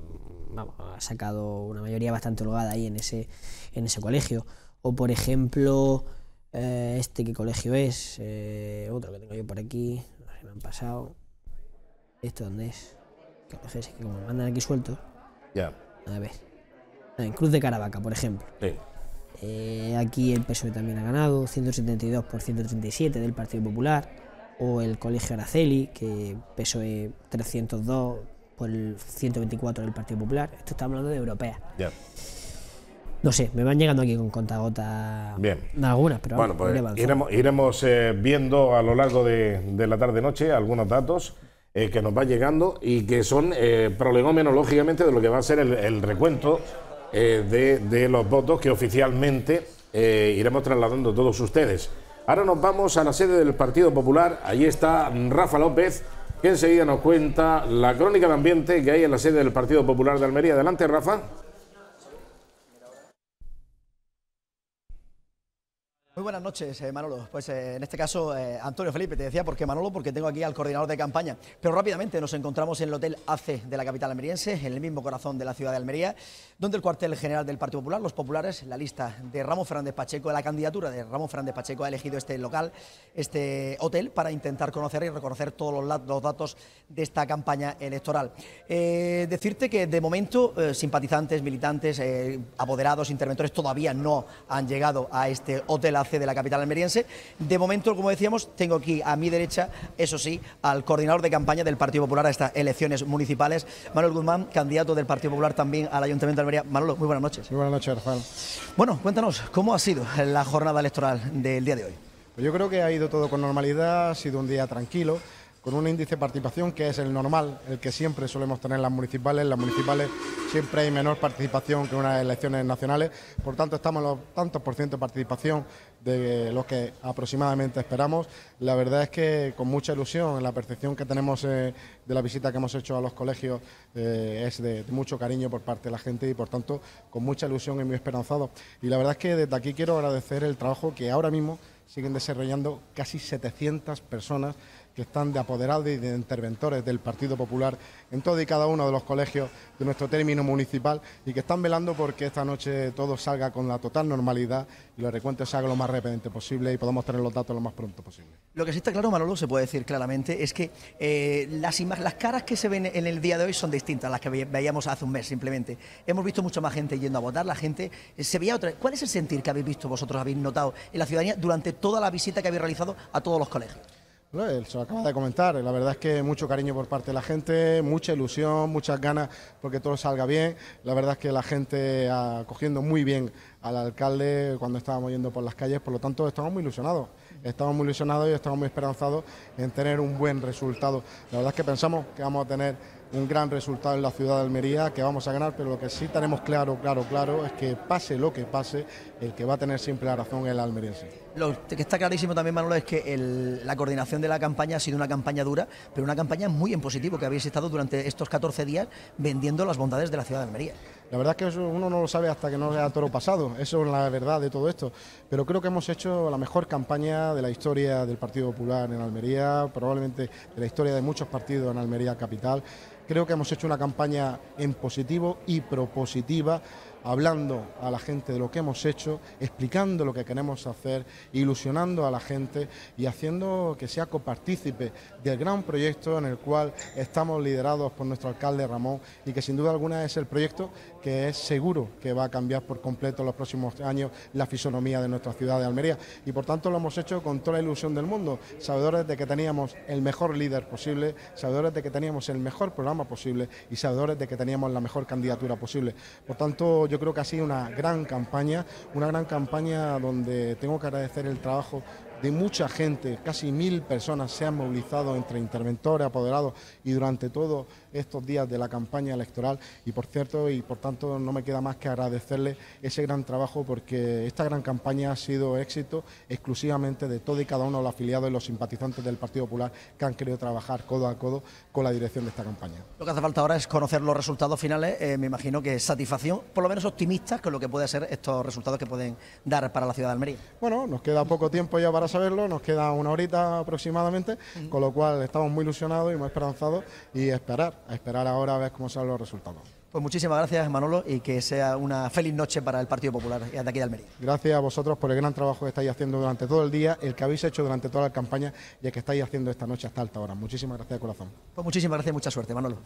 sacado una mayoría bastante holgada ahí en ese, en ese colegio. O por ejemplo, eh, este que colegio es, eh, otro que tengo yo por aquí, no sé, me han pasado. ¿Esto dónde es? como mandan aquí sueltos. Ya. A ver. Ah, en Cruz de Caravaca, por ejemplo. Sí. Eh, aquí el PSOE también ha ganado, 172 por 137 del Partido Popular. O el Colegio Araceli, que PSOE 302 por 124 del Partido Popular. Esto está hablando de europea. Ya. No sé, me van llegando aquí con contagota Bien. algunas, pero bueno, pues iremos, eh, viendo a lo largo de la tarde-noche algunos datos. Eh, que nos va llegando y que son eh, prolegómenos, lógicamente, de lo que va a ser el, recuento eh, de, los votos que oficialmente iremos trasladando todos ustedes. Ahora nos vamos a la sede del Partido Popular. ahí está Rafa López, que enseguida nos cuenta la crónica de ambiente que hay en la sede del Partido Popular de Almería. Adelante, Rafa. buenas noches, eh, Manolo. Pues eh, en este caso, eh, Antonio Felipe, te decía por qué Manolo, porque tengo aquí al coordinador de campaña. Pero rápidamente nos encontramos en el Hotel AC de la capital almeriense, en el mismo corazón de la ciudad de Almería, donde el cuartel general del Partido Popular, los populares, la lista de Ramón Fernández Pacheco, la candidatura de Ramón Fernández Pacheco ha elegido este local, este hotel, para intentar conocer y reconocer todos los, los datos de esta campaña electoral. decirte que de momento simpatizantes, militantes, apoderados, interventores todavía no han llegado a este hotel AC de la capital almeriense. De momento, como decíamos, tengo aquí a mi derecha, eso sí, al coordinador de campaña del Partido Popular a estas elecciones municipales, Manuel Guzmán, candidato del Partido Popular también al Ayuntamiento de Almería. Manolo, muy buenas noches. Muy buenas noches, Rafael. Bueno, cuéntanos, ¿cómo ha sido la jornada electoral del día de hoy? Pues yo creo que ha ido todo con normalidad, ha sido un día tranquilo con un índice de participación que es el normal, el que siempre solemos tener en las municipales. En las municipales siempre hay menor participación que en unas elecciones nacionales, por tanto estamos en los tantos por ciento de participación de lo que aproximadamente esperamos. La verdad es que con mucha ilusión, la percepción que tenemos eh, de la visita que hemos hecho a los colegios eh, es de, de, mucho cariño por parte de la gente y por tanto con mucha ilusión y muy esperanzado. Y la verdad es que desde aquí quiero agradecer el trabajo que ahora mismo siguen desarrollando casi 700 personas que están de apoderados y de interventores del Partido Popular en todo y cada uno de los colegios de nuestro término municipal y que están velando porque esta noche todo salga con la total normalidad y los recuentos se lo más rápidamente posible y podamos tener los datos lo más pronto posible. Lo que sí está claro, Manolo, se puede decir claramente, es que eh, las, las caras que se ven en el día de hoy son distintas a las que veíamos hace un mes simplemente. Hemos visto mucha más gente yendo a votar, la gente eh, se veía otra. ¿Cuál es el sentir que habéis visto vosotros, habéis notado en la ciudadanía durante toda la visita que habéis realizado a todos los colegios? Se lo acaba de comentar, eh, la verdad es que mucho cariño por parte de la gente, mucha ilusión, muchas ganas porque todo salga bien. La verdad es que la gente ah, cogiendo muy bien al alcalde cuando estábamos yendo por las calles, por lo tanto estamos muy ilusionados, estamos muy ilusionados y estamos muy esperanzados en tener un buen resultado. La verdad es que pensamos que vamos a tener un gran resultado en la ciudad de Almería, que vamos a ganar, pero lo que sí tenemos claro, claro, claro es que pase lo que pase, el que va a tener siempre la razón es el almeriense. Lo que está clarísimo también, Manolo, es que la coordinación de la campaña ha sido una campaña dura, pero una campaña muy en positivo, que habéis estado durante estos 14 días vendiendo las bondades de la ciudad de Almería. La verdad es que eso uno no lo sabe hasta que no sea toro pasado, eso es la verdad de todo esto, pero creo que hemos hecho la mejor campaña de la historia del Partido Popular en Almería, probablemente de la historia de muchos partidos en Almería Capital. Creo que hemos hecho una campaña en positivo y propositiva hablando a la gente de lo que hemos hecho, explicando lo que queremos hacer, ilusionando a la gente y haciendo que sea copartícipe del gran proyecto en el cual estamos liderados por nuestro alcalde Ramón y que sin duda alguna es el proyecto que es seguro que va a cambiar por completo en los próximos años la fisonomía de nuestra ciudad de Almería. Y por tanto lo hemos hecho con toda la ilusión del mundo, sabedores de que teníamos el mejor líder posible, sabedores de que teníamos el mejor programa posible y sabedores de que teníamos la mejor candidatura posible. Por tanto, yo creo que ha sido una gran campaña, una gran campaña donde tengo que agradecer el trabajo de mucha gente, casi mil personas se han movilizado entre interventores, apoderados y durante todo estos días de la campaña electoral y por cierto y por tanto no me queda más que agradecerle ese gran trabajo porque esta gran campaña ha sido éxito exclusivamente de todo y cada uno de los afiliados y los simpatizantes del Partido Popular que han querido trabajar codo a codo con la dirección de esta campaña. Lo que hace falta ahora es conocer los resultados finales, eh, me imagino que satisfacción, por lo menos optimista con lo que puede ser estos resultados que pueden dar para la ciudad de Almería. Bueno, nos queda poco tiempo ya para saberlo, nos queda una horita aproximadamente, con lo cual estamos muy ilusionados y muy esperanzados y esperar a esperar ahora a ver cómo salen los resultados. Pues muchísimas gracias, Manolo, y que sea una feliz noche para el Partido Popular de aquí de Almería. Gracias a vosotros por el gran trabajo que estáis haciendo durante todo el día, el que habéis hecho durante toda la campaña y el que estáis haciendo esta noche hasta alta hora. Muchísimas gracias de corazón. Pues muchísimas gracias y mucha suerte, Manolo.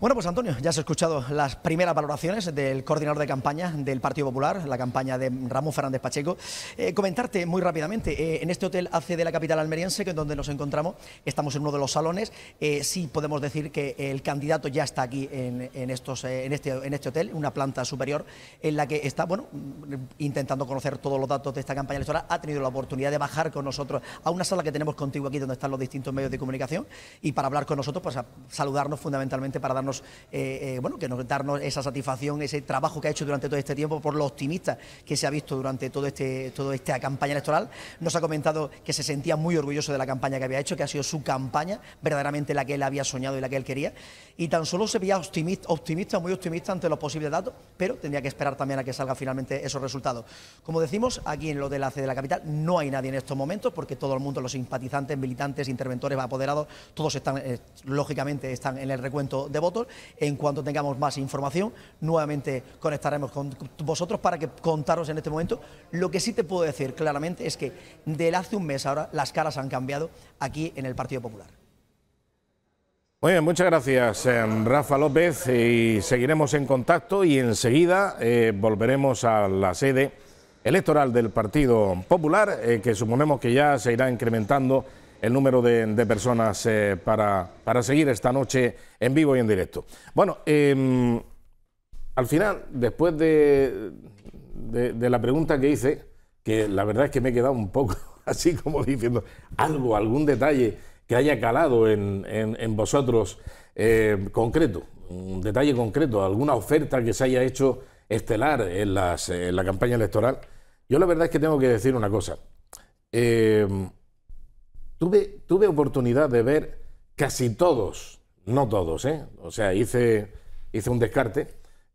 Bueno, pues Antonio, ya has escuchado las primeras valoraciones del coordinador de campaña del Partido Popular, la campaña de Ramón Fernández Pacheco. Eh, comentarte muy rápidamente, eh, en este hotel hace de la capital almeriense, que es donde nos encontramos, estamos en uno de los salones, eh, sí podemos decir que el candidato ya está aquí en, este. Eh, este, en, este, hotel, una planta superior, en la que está, bueno, mm, intentando conocer todos los datos de esta campaña electoral, ha tenido la oportunidad de bajar con nosotros a una sala que tenemos contigo aquí, donde están los distintos medios de comunicación, y para hablar con nosotros, pues saludarnos fundamentalmente, para darnos, eh, eh, bueno, que nos darnos esa satisfacción, ese trabajo que ha hecho durante todo este tiempo, por lo optimista que se ha visto durante este, toda esta campaña electoral. Nos ha comentado que se sentía muy orgulloso de la campaña que había hecho, que ha sido su campaña, verdaderamente la que él había soñado y la que él quería y tan solo se veía optimista, muy optimista ante los posibles datos, pero tendría que esperar también a que salgan finalmente esos resultados. Como decimos, aquí en lo de la C de la capital no hay nadie en estos momentos porque todo el mundo, los simpatizantes, militantes, interventores, apoderados, todos están, eh, lógicamente, están en el recuento de votos. En cuanto tengamos más información, nuevamente conectaremos con vosotros para que contaros en este momento. Lo que sí te puedo decir claramente es que del hace un mes ahora las caras han cambiado aquí en el Partido Popular. Muy bien, muchas gracias eh, Rafa López y seguiremos en contacto y enseguida eh, volveremos a la sede electoral del Partido Popular, eh, que suponemos que ya se irá incrementando el número de, personas para, para, seguir esta noche en vivo y en directo. Bueno, em, al final, después de, de la pregunta que hice, que la verdad es que me he quedado un poco así como diciendo algo, algún detalle que haya calado en, vosotros eh, concreto, un detalle concreto, alguna oferta que se haya hecho estelar en, la campaña electoral. Yo la verdad es que tengo que decir una cosa. Em, tuve, tuve oportunidad de ver casi todos, no todos, ¿eh? o sea, hice, hice un descarte,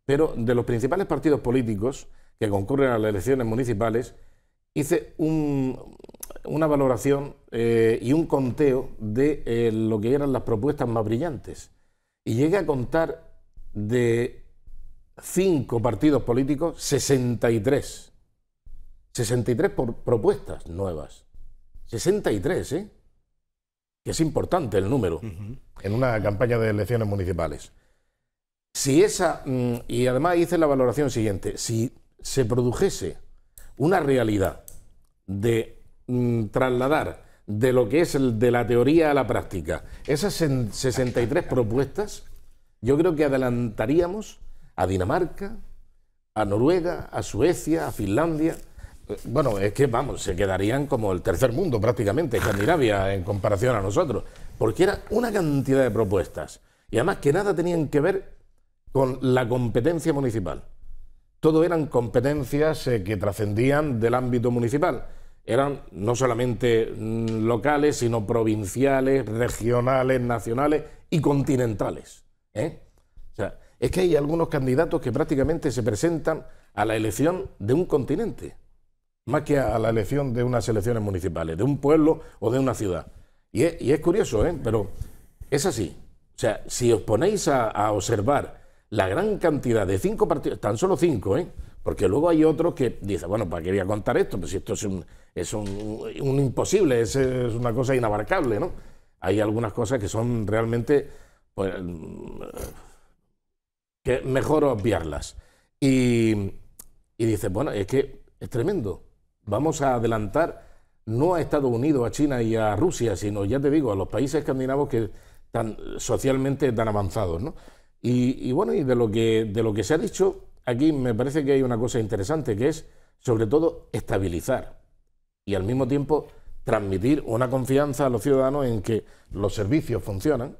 pero de los principales partidos políticos que concurren a las elecciones municipales, hice un, una valoración eh, y un conteo de eh, lo que eran las propuestas más brillantes. Y llegué a contar de cinco partidos políticos, 63. 63 por propuestas nuevas. 63, ¿eh? Que es importante el número. En una campaña de elecciones municipales. Si esa. Mm, y además hice la valoración siguiente. Si se produjese una realidad de Mm, trasladar de lo que es el, de la teoría a la práctica esas 63 propuestas, yo creo que adelantaríamos a Dinamarca, a Noruega, a Suecia, a Finlandia. Eh, bueno, es que vamos, se quedarían como el tercer mundo prácticamente, Escandinavia, en comparación a nosotros, porque era una cantidad de propuestas y además que nada tenían que ver con la competencia municipal. Todo eran competencias eh, que trascendían del ámbito municipal eran no solamente mm, locales, sino provinciales, regionales, nacionales y continentales. ¿eh? O sea, es que hay algunos candidatos que prácticamente se presentan a la elección de un continente, más que a la elección de unas elecciones municipales, de un pueblo o de una ciudad. Y es, curioso, ¿eh? pero es así. O sea, si os ponéis a, a observar la gran cantidad de cinco partidos, tan solo cinco, ¿eh? Porque luego hay otros que dice, bueno, ¿para qué voy a contar esto? Pues si esto es un, es un, imposible, es, una cosa inabarcable, ¿no? Hay algunas cosas que son realmente, pues, que mejor obviarlas. Y, y dices, bueno, es que es tremendo. Vamos a adelantar no a Estados Unidos, a China y a Rusia, sino, ya te digo, a los países escandinavos que están socialmente tan avanzados, ¿no? Y, y bueno, y de lo que, de lo que se ha dicho, aquí me parece que hay una cosa interesante que es, sobre todo, estabilizar y al mismo tiempo transmitir una confianza a los ciudadanos en que los servicios funcionan,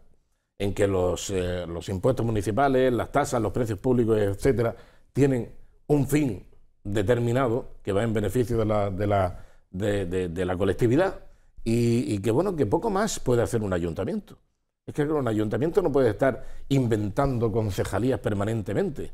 en que los, eh, impuestos municipales, las tasas, los precios públicos, etcétera, tienen un fin determinado que va en beneficio de la, de la, de, la colectividad y, y, que, bueno, que poco más puede hacer un ayuntamiento. Es que un ayuntamiento no puede estar inventando concejalías permanentemente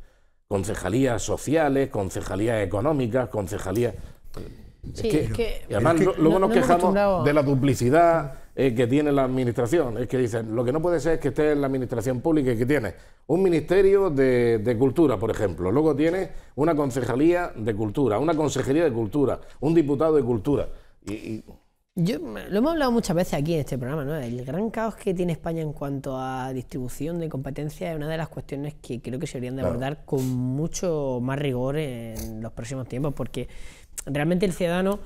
concejalías sociales, concejalías económicas, concejalías... Eh, es que, y además luego nos quejamos de la duplicidad eh, que tiene la administración. Es que dicen, lo que no puede ser es que esté en la administración pública y que tiene un ministerio de, cultura, por ejemplo. Luego tiene una concejalía de cultura, una consejería de cultura, un diputado de cultura. y lo hemos hablado muchas veces aquí en este programa, ¿no? El gran caos que tiene España en cuanto a distribución de competencias es una de las cuestiones que creo que se deberían de abordar con mucho más rigor en los próximos tiempos, porque realmente el ciudadano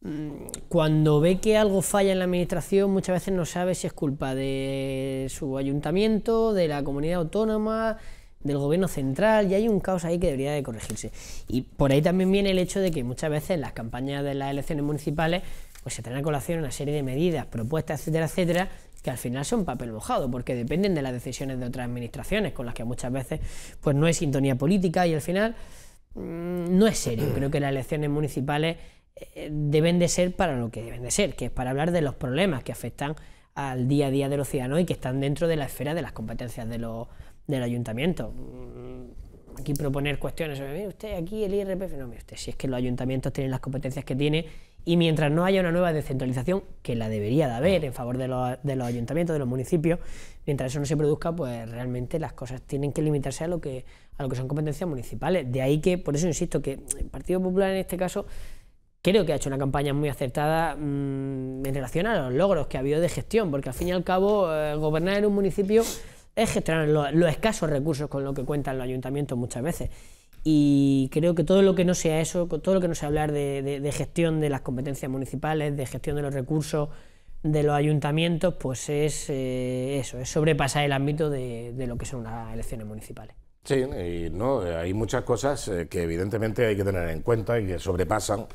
mm, cuando ve que algo falla en la administración, muchas veces no sabe si es culpa de su ayuntamiento, de la comunidad autónoma, del gobierno central, y hay un caos ahí que debería de corregirse. Y por ahí también viene el hecho de que muchas veces en las campañas de las elecciones municipales pues se traen a colación una serie de medidas, propuestas, etcétera, etcétera, que al final son papel mojado, porque dependen de las decisiones de otras administraciones, con las que muchas veces pues no hay sintonía política y al final mm, no es serio. Creo que las elecciones municipales eh, deben de ser para lo que deben de ser, que es para hablar de los problemas que afectan al día a día de los ciudadanos y que están dentro de la esfera de las competencias de del ayuntamiento. Mm, aquí proponer cuestiones mire usted aquí el IRPF, no, mire usted, si es que los ayuntamientos tienen las competencias que tienen y mientras no haya una nueva descentralización, que la debería de haber en favor de los, de los, ayuntamientos, de los municipios, mientras eso no se produzca, pues realmente las cosas tienen que limitarse a lo que, a lo que son competencias municipales. De ahí que, por eso insisto, que el Partido Popular en este caso creo que ha hecho una campaña muy acertada mm, en relación a los logros que ha habido de gestión, porque al fin y al cabo eh, gobernar en un municipio es gestionar los, los escasos recursos con los que cuentan los ayuntamientos muchas veces y creo que todo lo que no sea eso, todo lo que no sea hablar de, gestión de las competencias municipales, de gestión de los recursos de los ayuntamientos, pues es eh, eso, es sobrepasar el ámbito de, lo que son las elecciones municipales. Sí, y no, hay muchas cosas eh, que evidentemente hay que tener en cuenta y que sobrepasan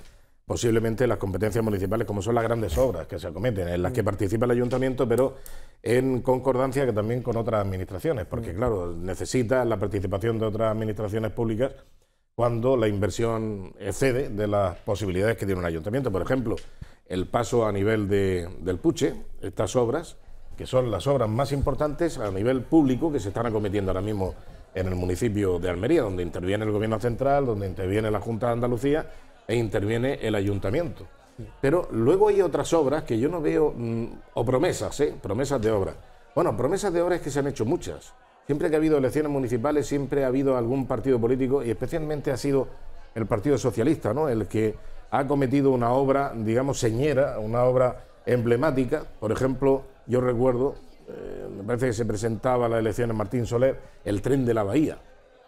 posiblemente las competencias municipales, como son las grandes obras que se acometen, en las que mm. participa el ayuntamiento, pero en concordancia que también con otras administraciones, porque mm. claro, necesita la participación de otras administraciones públicas cuando la inversión excede de las posibilidades que tiene un ayuntamiento. Por ejemplo, el paso a nivel de, del Puche, estas obras, que son las obras más importantes a nivel público que se están acometiendo ahora mismo en el municipio de Almería, donde interviene el Gobierno Central, donde interviene la Junta de Andalucía e interviene el ayuntamiento. Pero luego hay otras obras que yo no veo, mm, o promesas, ¿eh? promesas de obras. Bueno, promesas de obras que se han hecho muchas. Siempre que ha habido elecciones municipales, siempre ha habido algún partido político, y especialmente ha sido el Partido Socialista, ¿no? el que ha cometido una obra, digamos, señera, una obra emblemática. Por ejemplo, yo recuerdo, eh, me parece que se presentaba a las elecciones Martín Soler, el tren de la Bahía.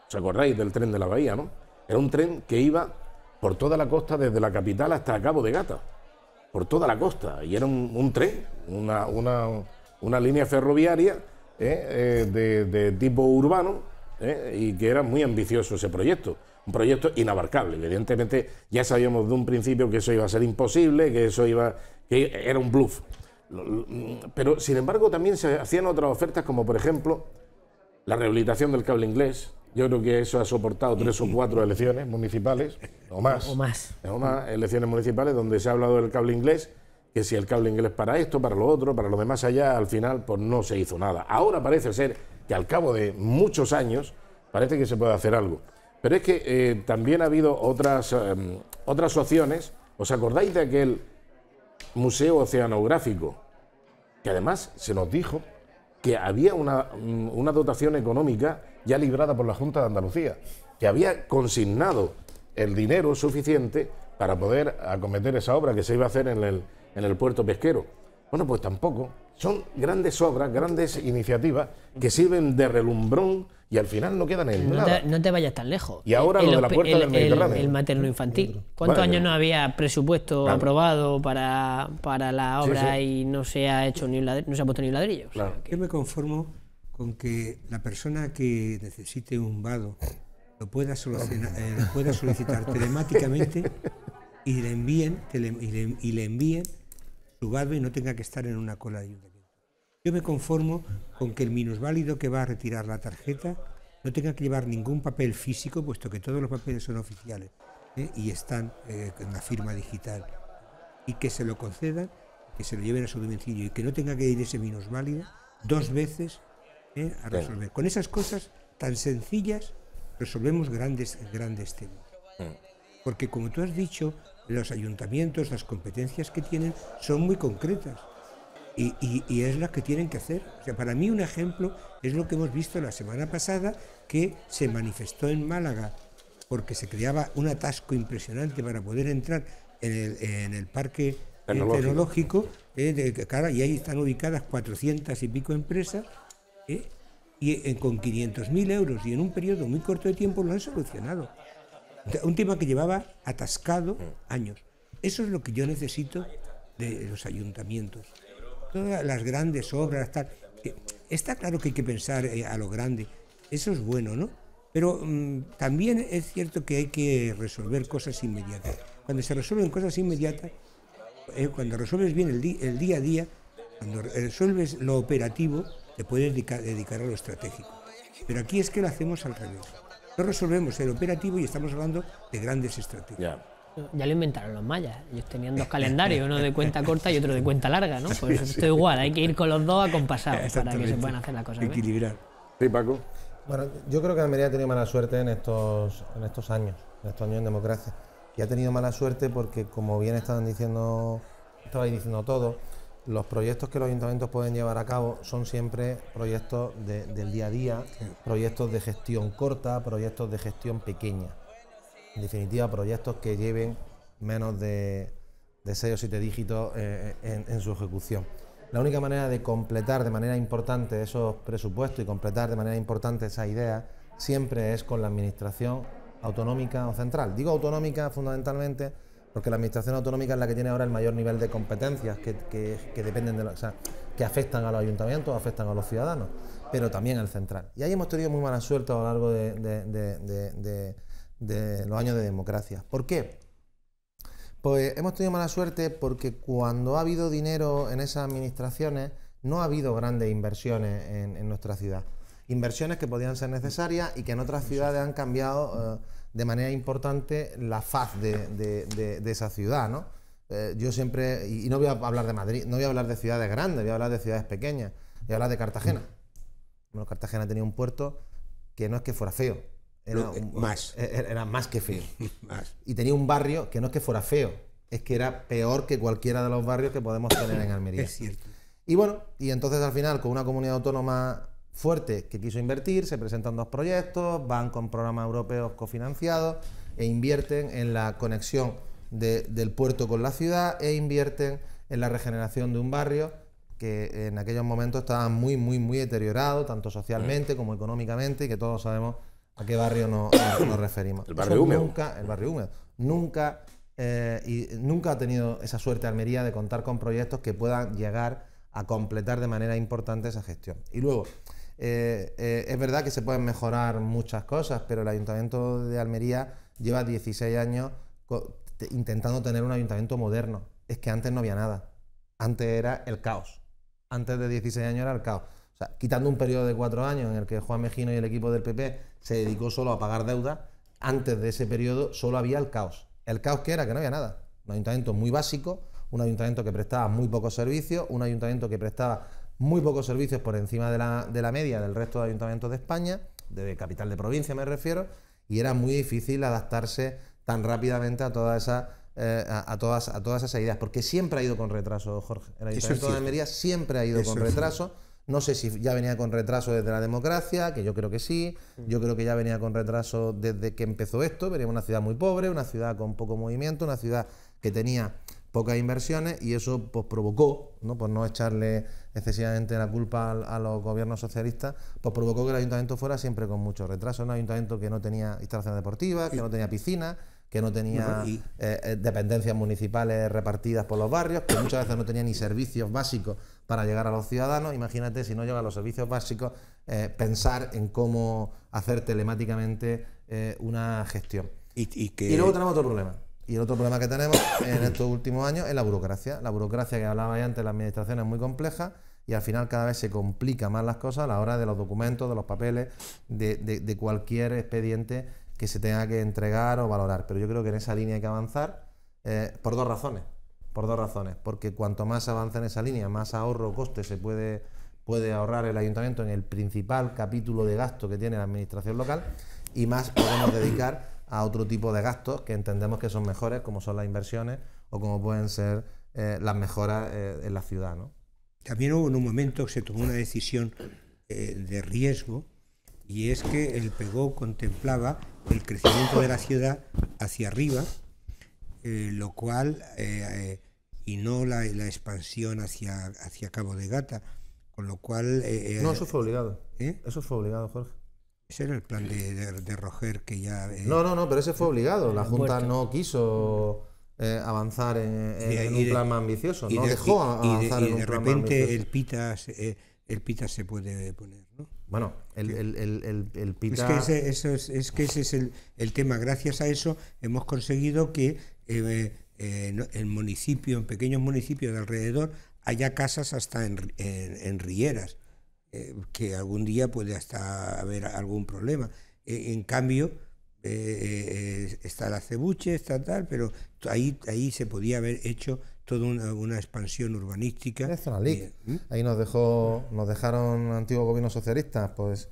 ¿Os acordáis del tren de la Bahía, no? Era un tren que iba por toda la costa, desde la capital hasta Cabo de Gata, por toda la costa. Y era un, tren, una, línea ferroviaria ¿eh? Eh, de, tipo urbano ¿eh? y que era muy ambicioso ese proyecto. Un proyecto inabarcable. Evidentemente ya sabíamos de un principio que eso iba a ser imposible, que eso iba, que era un bluff. Mm, pero sin embargo también se hacían otras ofertas como por ejemplo la rehabilitación del cable inglés, yo creo que eso ha soportado tres o cuatro elecciones municipales, o más. O más. más elecciones municipales donde se ha hablado del cable inglés, que si el cable inglés para esto, para lo otro, para lo demás allá, al final pues no se hizo nada. Ahora parece ser que al cabo de muchos años parece que se puede hacer algo. Pero es que eh, también ha habido otras, em, otras opciones. ¿Os acordáis de aquel museo oceanográfico? Que además se nos dijo que había mm, una, dotación económica ya librada por la Junta de Andalucía, que había consignado el dinero suficiente para poder acometer esa obra que se iba a hacer en el, en el puerto pesquero. Bueno, pues tampoco. Son grandes obras, grandes iniciativas que sirven de relumbrón y al final no quedan en no nada. Te, no te vayas tan lejos. Y ahora lo de la puerta del Mediterráneo. El, materno infantil. ¿Cuántos años no había presupuesto aprobado para, para la obra y no se ha hecho ni no se ha puesto ni ladrillos? Yo me conformo con que la persona que necesite un vado lo pueda, eh, solicitar telemáticamente y le envíen y, le, envíen su vado y no tenga que estar en una cola de yo me conformo con que el minusválido que va a retirar la tarjeta no tenga que llevar ningún papel físico, puesto que todos los papeles son oficiales ¿eh? y están eh, en la firma digital, y que se lo concedan, que se lo lleven a su domicilio y que no tenga que ir ese minusválido dos veces ¿eh? a resolver. Con esas cosas tan sencillas resolvemos grandes, grandes temas. Mm. Porque como tú has dicho, los ayuntamientos, las competencias que tienen son muy concretas. Y, es la que tienen que hacer. O sea, para mí un ejemplo es lo que hemos visto la semana pasada, que se manifestó en Málaga porque se creaba un atasco impresionante para poder entrar en el, parque tecnológico, eh, y ahí están ubicadas 400 y pico empresas, eh, y con 500.000 euros y en un periodo muy corto de tiempo lo han solucionado. Un tema que llevaba atascado mm. años. Eso es lo que yo necesito de los ayuntamientos todas las grandes obras, tal. Está claro que hay que pensar eh, a lo grande, eso es bueno, ¿no? Pero mm, también es cierto que hay que resolver cosas inmediatas. Cuando se resuelven cosas inmediatas, eh, cuando resuelves bien el, día a día, cuando resuelves lo operativo, te puedes dedicar, a lo estratégico. Pero aquí es que lo hacemos al revés. No resolvemos el operativo y estamos hablando de grandes estrategias. Ya lo inventaron los mayas. Ellos tenían dos calendarios, uno de cuenta corta y otro de cuenta larga, ¿no? Pues esto es igual, hay que ir con los dos acompasados para que se puedan hacer las cosas. Equilibrar. Sí, Paco. Bueno, yo creo que Almería ha tenido mala suerte en estos, en estos años, en estos años en democracia. Y ha tenido mala suerte porque, como bien estaban diciendo, estabais diciendo todos, los proyectos que los ayuntamientos pueden llevar a cabo son siempre proyectos del día a día, proyectos de gestión corta, proyectos de gestión pequeña en definitiva, proyectos que lleven menos de, de 6 o 7 dígitos eh, en, su ejecución. La única manera de completar de manera importante esos presupuestos y completar de manera importante esa idea siempre es con la administración autonómica o central. Digo autonómica fundamentalmente porque la administración autonómica es la que tiene ahora el mayor nivel de competencias que, dependen de o sea, que afectan a los ayuntamientos, afectan a los ciudadanos, pero también al central. Y ahí hemos tenido muy malas suerte a lo largo de de los años de democracia. ¿Por qué? Pues hemos tenido mala suerte porque cuando ha habido dinero en esas administraciones no ha habido grandes inversiones en, nuestra ciudad. Inversiones que podían ser necesarias y que en otras ciudades han cambiado eh, de manera importante la faz de, esa ciudad, ¿no? Eh, yo siempre, y, no voy a hablar de Madrid, no voy a hablar de ciudades grandes, voy a hablar de ciudades pequeñas, voy a hablar de Cartagena. Mm. Bueno, Cartagena tenía un puerto que no es que fuera feo, era más. Eh, eh, era más que feo. más. Y tenía un barrio que no es que fuera feo, es que era peor que cualquiera de los barrios que podemos tener en Almería. Es cierto. Y bueno, y entonces al final, con una comunidad autónoma fuerte que quiso invertir, se presentan dos proyectos, van con programas europeos cofinanciados e invierten en la conexión del puerto con la ciudad e invierten en la regeneración de un barrio que en aquellos momentos estaba muy, muy, muy deteriorado, tanto socialmente como económicamente, y que todos sabemos ¿A qué barrio nos, referimos? El barrio húmedo. Nunca, el barrio húmedo. Nunca, eh, y nunca ha tenido esa suerte Almería de contar con proyectos que puedan llegar a completar de manera importante esa gestión. Y luego, eh, eh, es verdad que se pueden mejorar muchas cosas, pero el Ayuntamiento de Almería lleva 16 años intentando tener un ayuntamiento moderno. Es que antes no había nada. Antes era el caos. Antes de 16 años era el caos. O sea, quitando un periodo de cuatro años en el que Juan Mejino y el equipo del PP se dedicó solo a pagar deuda. Antes de ese periodo solo había el caos. El caos que era que no había nada. Un ayuntamiento muy básico, un ayuntamiento que prestaba muy pocos servicios, un ayuntamiento que prestaba muy pocos servicios por encima de la, de la media del resto de ayuntamientos de España, de capital de provincia me refiero, y era muy difícil adaptarse tan rápidamente a todas esas eh, a, todas, a todas esas ideas, porque siempre ha ido con retraso, Jorge. El Ayuntamiento de Almería siempre ha ido con retraso. No sé si ya venía con retraso desde la democracia, que yo creo que sí. Mm. Yo creo que ya venía con retraso desde que empezó esto. Veníamos una ciudad muy pobre, una ciudad con poco movimiento, una ciudad que tenía pocas inversiones y eso pues, provocó, ¿no? por no echarle excesivamente la culpa a, los gobiernos socialistas, pues provocó que el ayuntamiento fuera siempre con mucho retraso. Un ayuntamiento que no tenía instalaciones deportivas, que no tenía piscina, que no tenía eh, eh, dependencias municipales repartidas por los barrios, que muchas veces no tenía ni servicios básicos para llegar a los ciudadanos. Imagínate si no a los servicios básicos, eh, pensar en cómo hacer telemáticamente una gestión. Y, luego tenemos otro problema. Y el otro problema que tenemos en estos últimos años es la burocracia. La burocracia que hablaba ya antes, la administración es muy compleja y al final cada vez se complica más las cosas a la hora de los documentos, de los papeles, de cualquier expediente que se tenga que entregar o valorar. Pero yo creo que en esa línea hay que avanzar eh, por dos razones. Por dos razones. Porque cuanto más avanza en esa línea, más ahorro o coste se puede, puede ahorrar el ayuntamiento en el principal capítulo de gasto que tiene la administración local y más podemos dedicar a otro tipo de gastos que entendemos que son mejores, como son las inversiones o como pueden ser eh, las mejoras eh, en la ciudad. ¿no? También hubo en un momento que se tomó una decisión de riesgo y es que el Pegó contemplaba el crecimiento de la ciudad hacia arriba, eh, lo cual, eh, eh, y no la, expansión hacia, hacia Cabo de Gata, con lo cual... no, eso fue obligado. Eso fue obligado, Jorge. Ese era el plan de, de, Roger que ya... no, no, no, pero ese fue obligado. La Junta no quiso... avanzar en, un plan más ambicioso. no dejó avanzar y de, repente el Pitas, eh, el Pitas se puede poner, ¿no? Bueno, el, el, pita... Es que ese, es, el, tema. Gracias a eso hemos conseguido que eh, eh, en municipio, en pequeños municipios de alrededor, haya casas hasta en, en, rieras, eh, que algún día puede hasta haber algún problema. E, en cambio, está la cebuche, está tal, pero ahí, ahí se podía haber hecho toda una, expansión urbanística. ¿Mm? Ahí nos dejó, nos dejaron antiguos gobiernos socialistas, pues.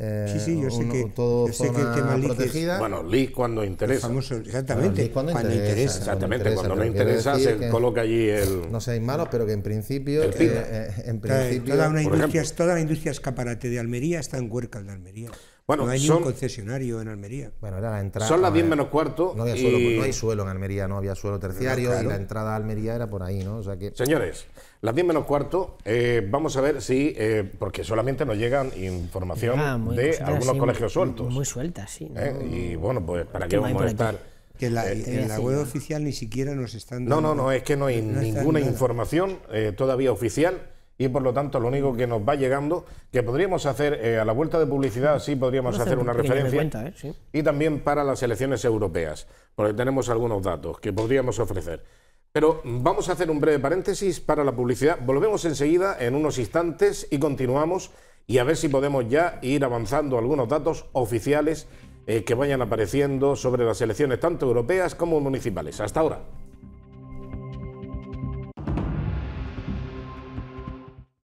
Eh, sí, sí, yo sé, que, todo sé que el protegida. bueno, Lee cuando interesa. exactamente, cuando, interesa, Exactamente, cuando no interesa, se coloca allí el. No seáis malos, pero que en principio. Eh, eh, en principio toda, toda la industria escaparate de Almería está en Huércal de Almería. Bueno, no hay son... concesionario en Almería. Bueno, era la entrada. Son las 10 menos cuarto. No, no hay suelo en Almería, no había suelo terciario y la entrada a Almería era por ahí, ¿no? O sea que... Señores, las 10 menos cuarto, eh, vamos a ver si. Eh, porque solamente nos llegan información ah, de algunos colegios sueltos. Muy sueltas, sí. Eh, y bueno, pues para qué vamos a estar. Que en la web oficial ni siquiera nos están dando. No, no, no, es que no hay ninguna información todavía oficial y por lo tanto lo único que nos va llegando, que podríamos hacer eh, a la vuelta de publicidad, sí podríamos hacer, una referencia, ¿eh? y también para las elecciones europeas, porque tenemos algunos datos que podríamos ofrecer. Pero vamos a hacer un breve paréntesis para la publicidad. Volvemos enseguida en unos instantes y continuamos y a ver si podemos ya ir avanzando algunos datos oficiales eh, que vayan apareciendo sobre las elecciones tanto europeas como municipales. Hasta ahora.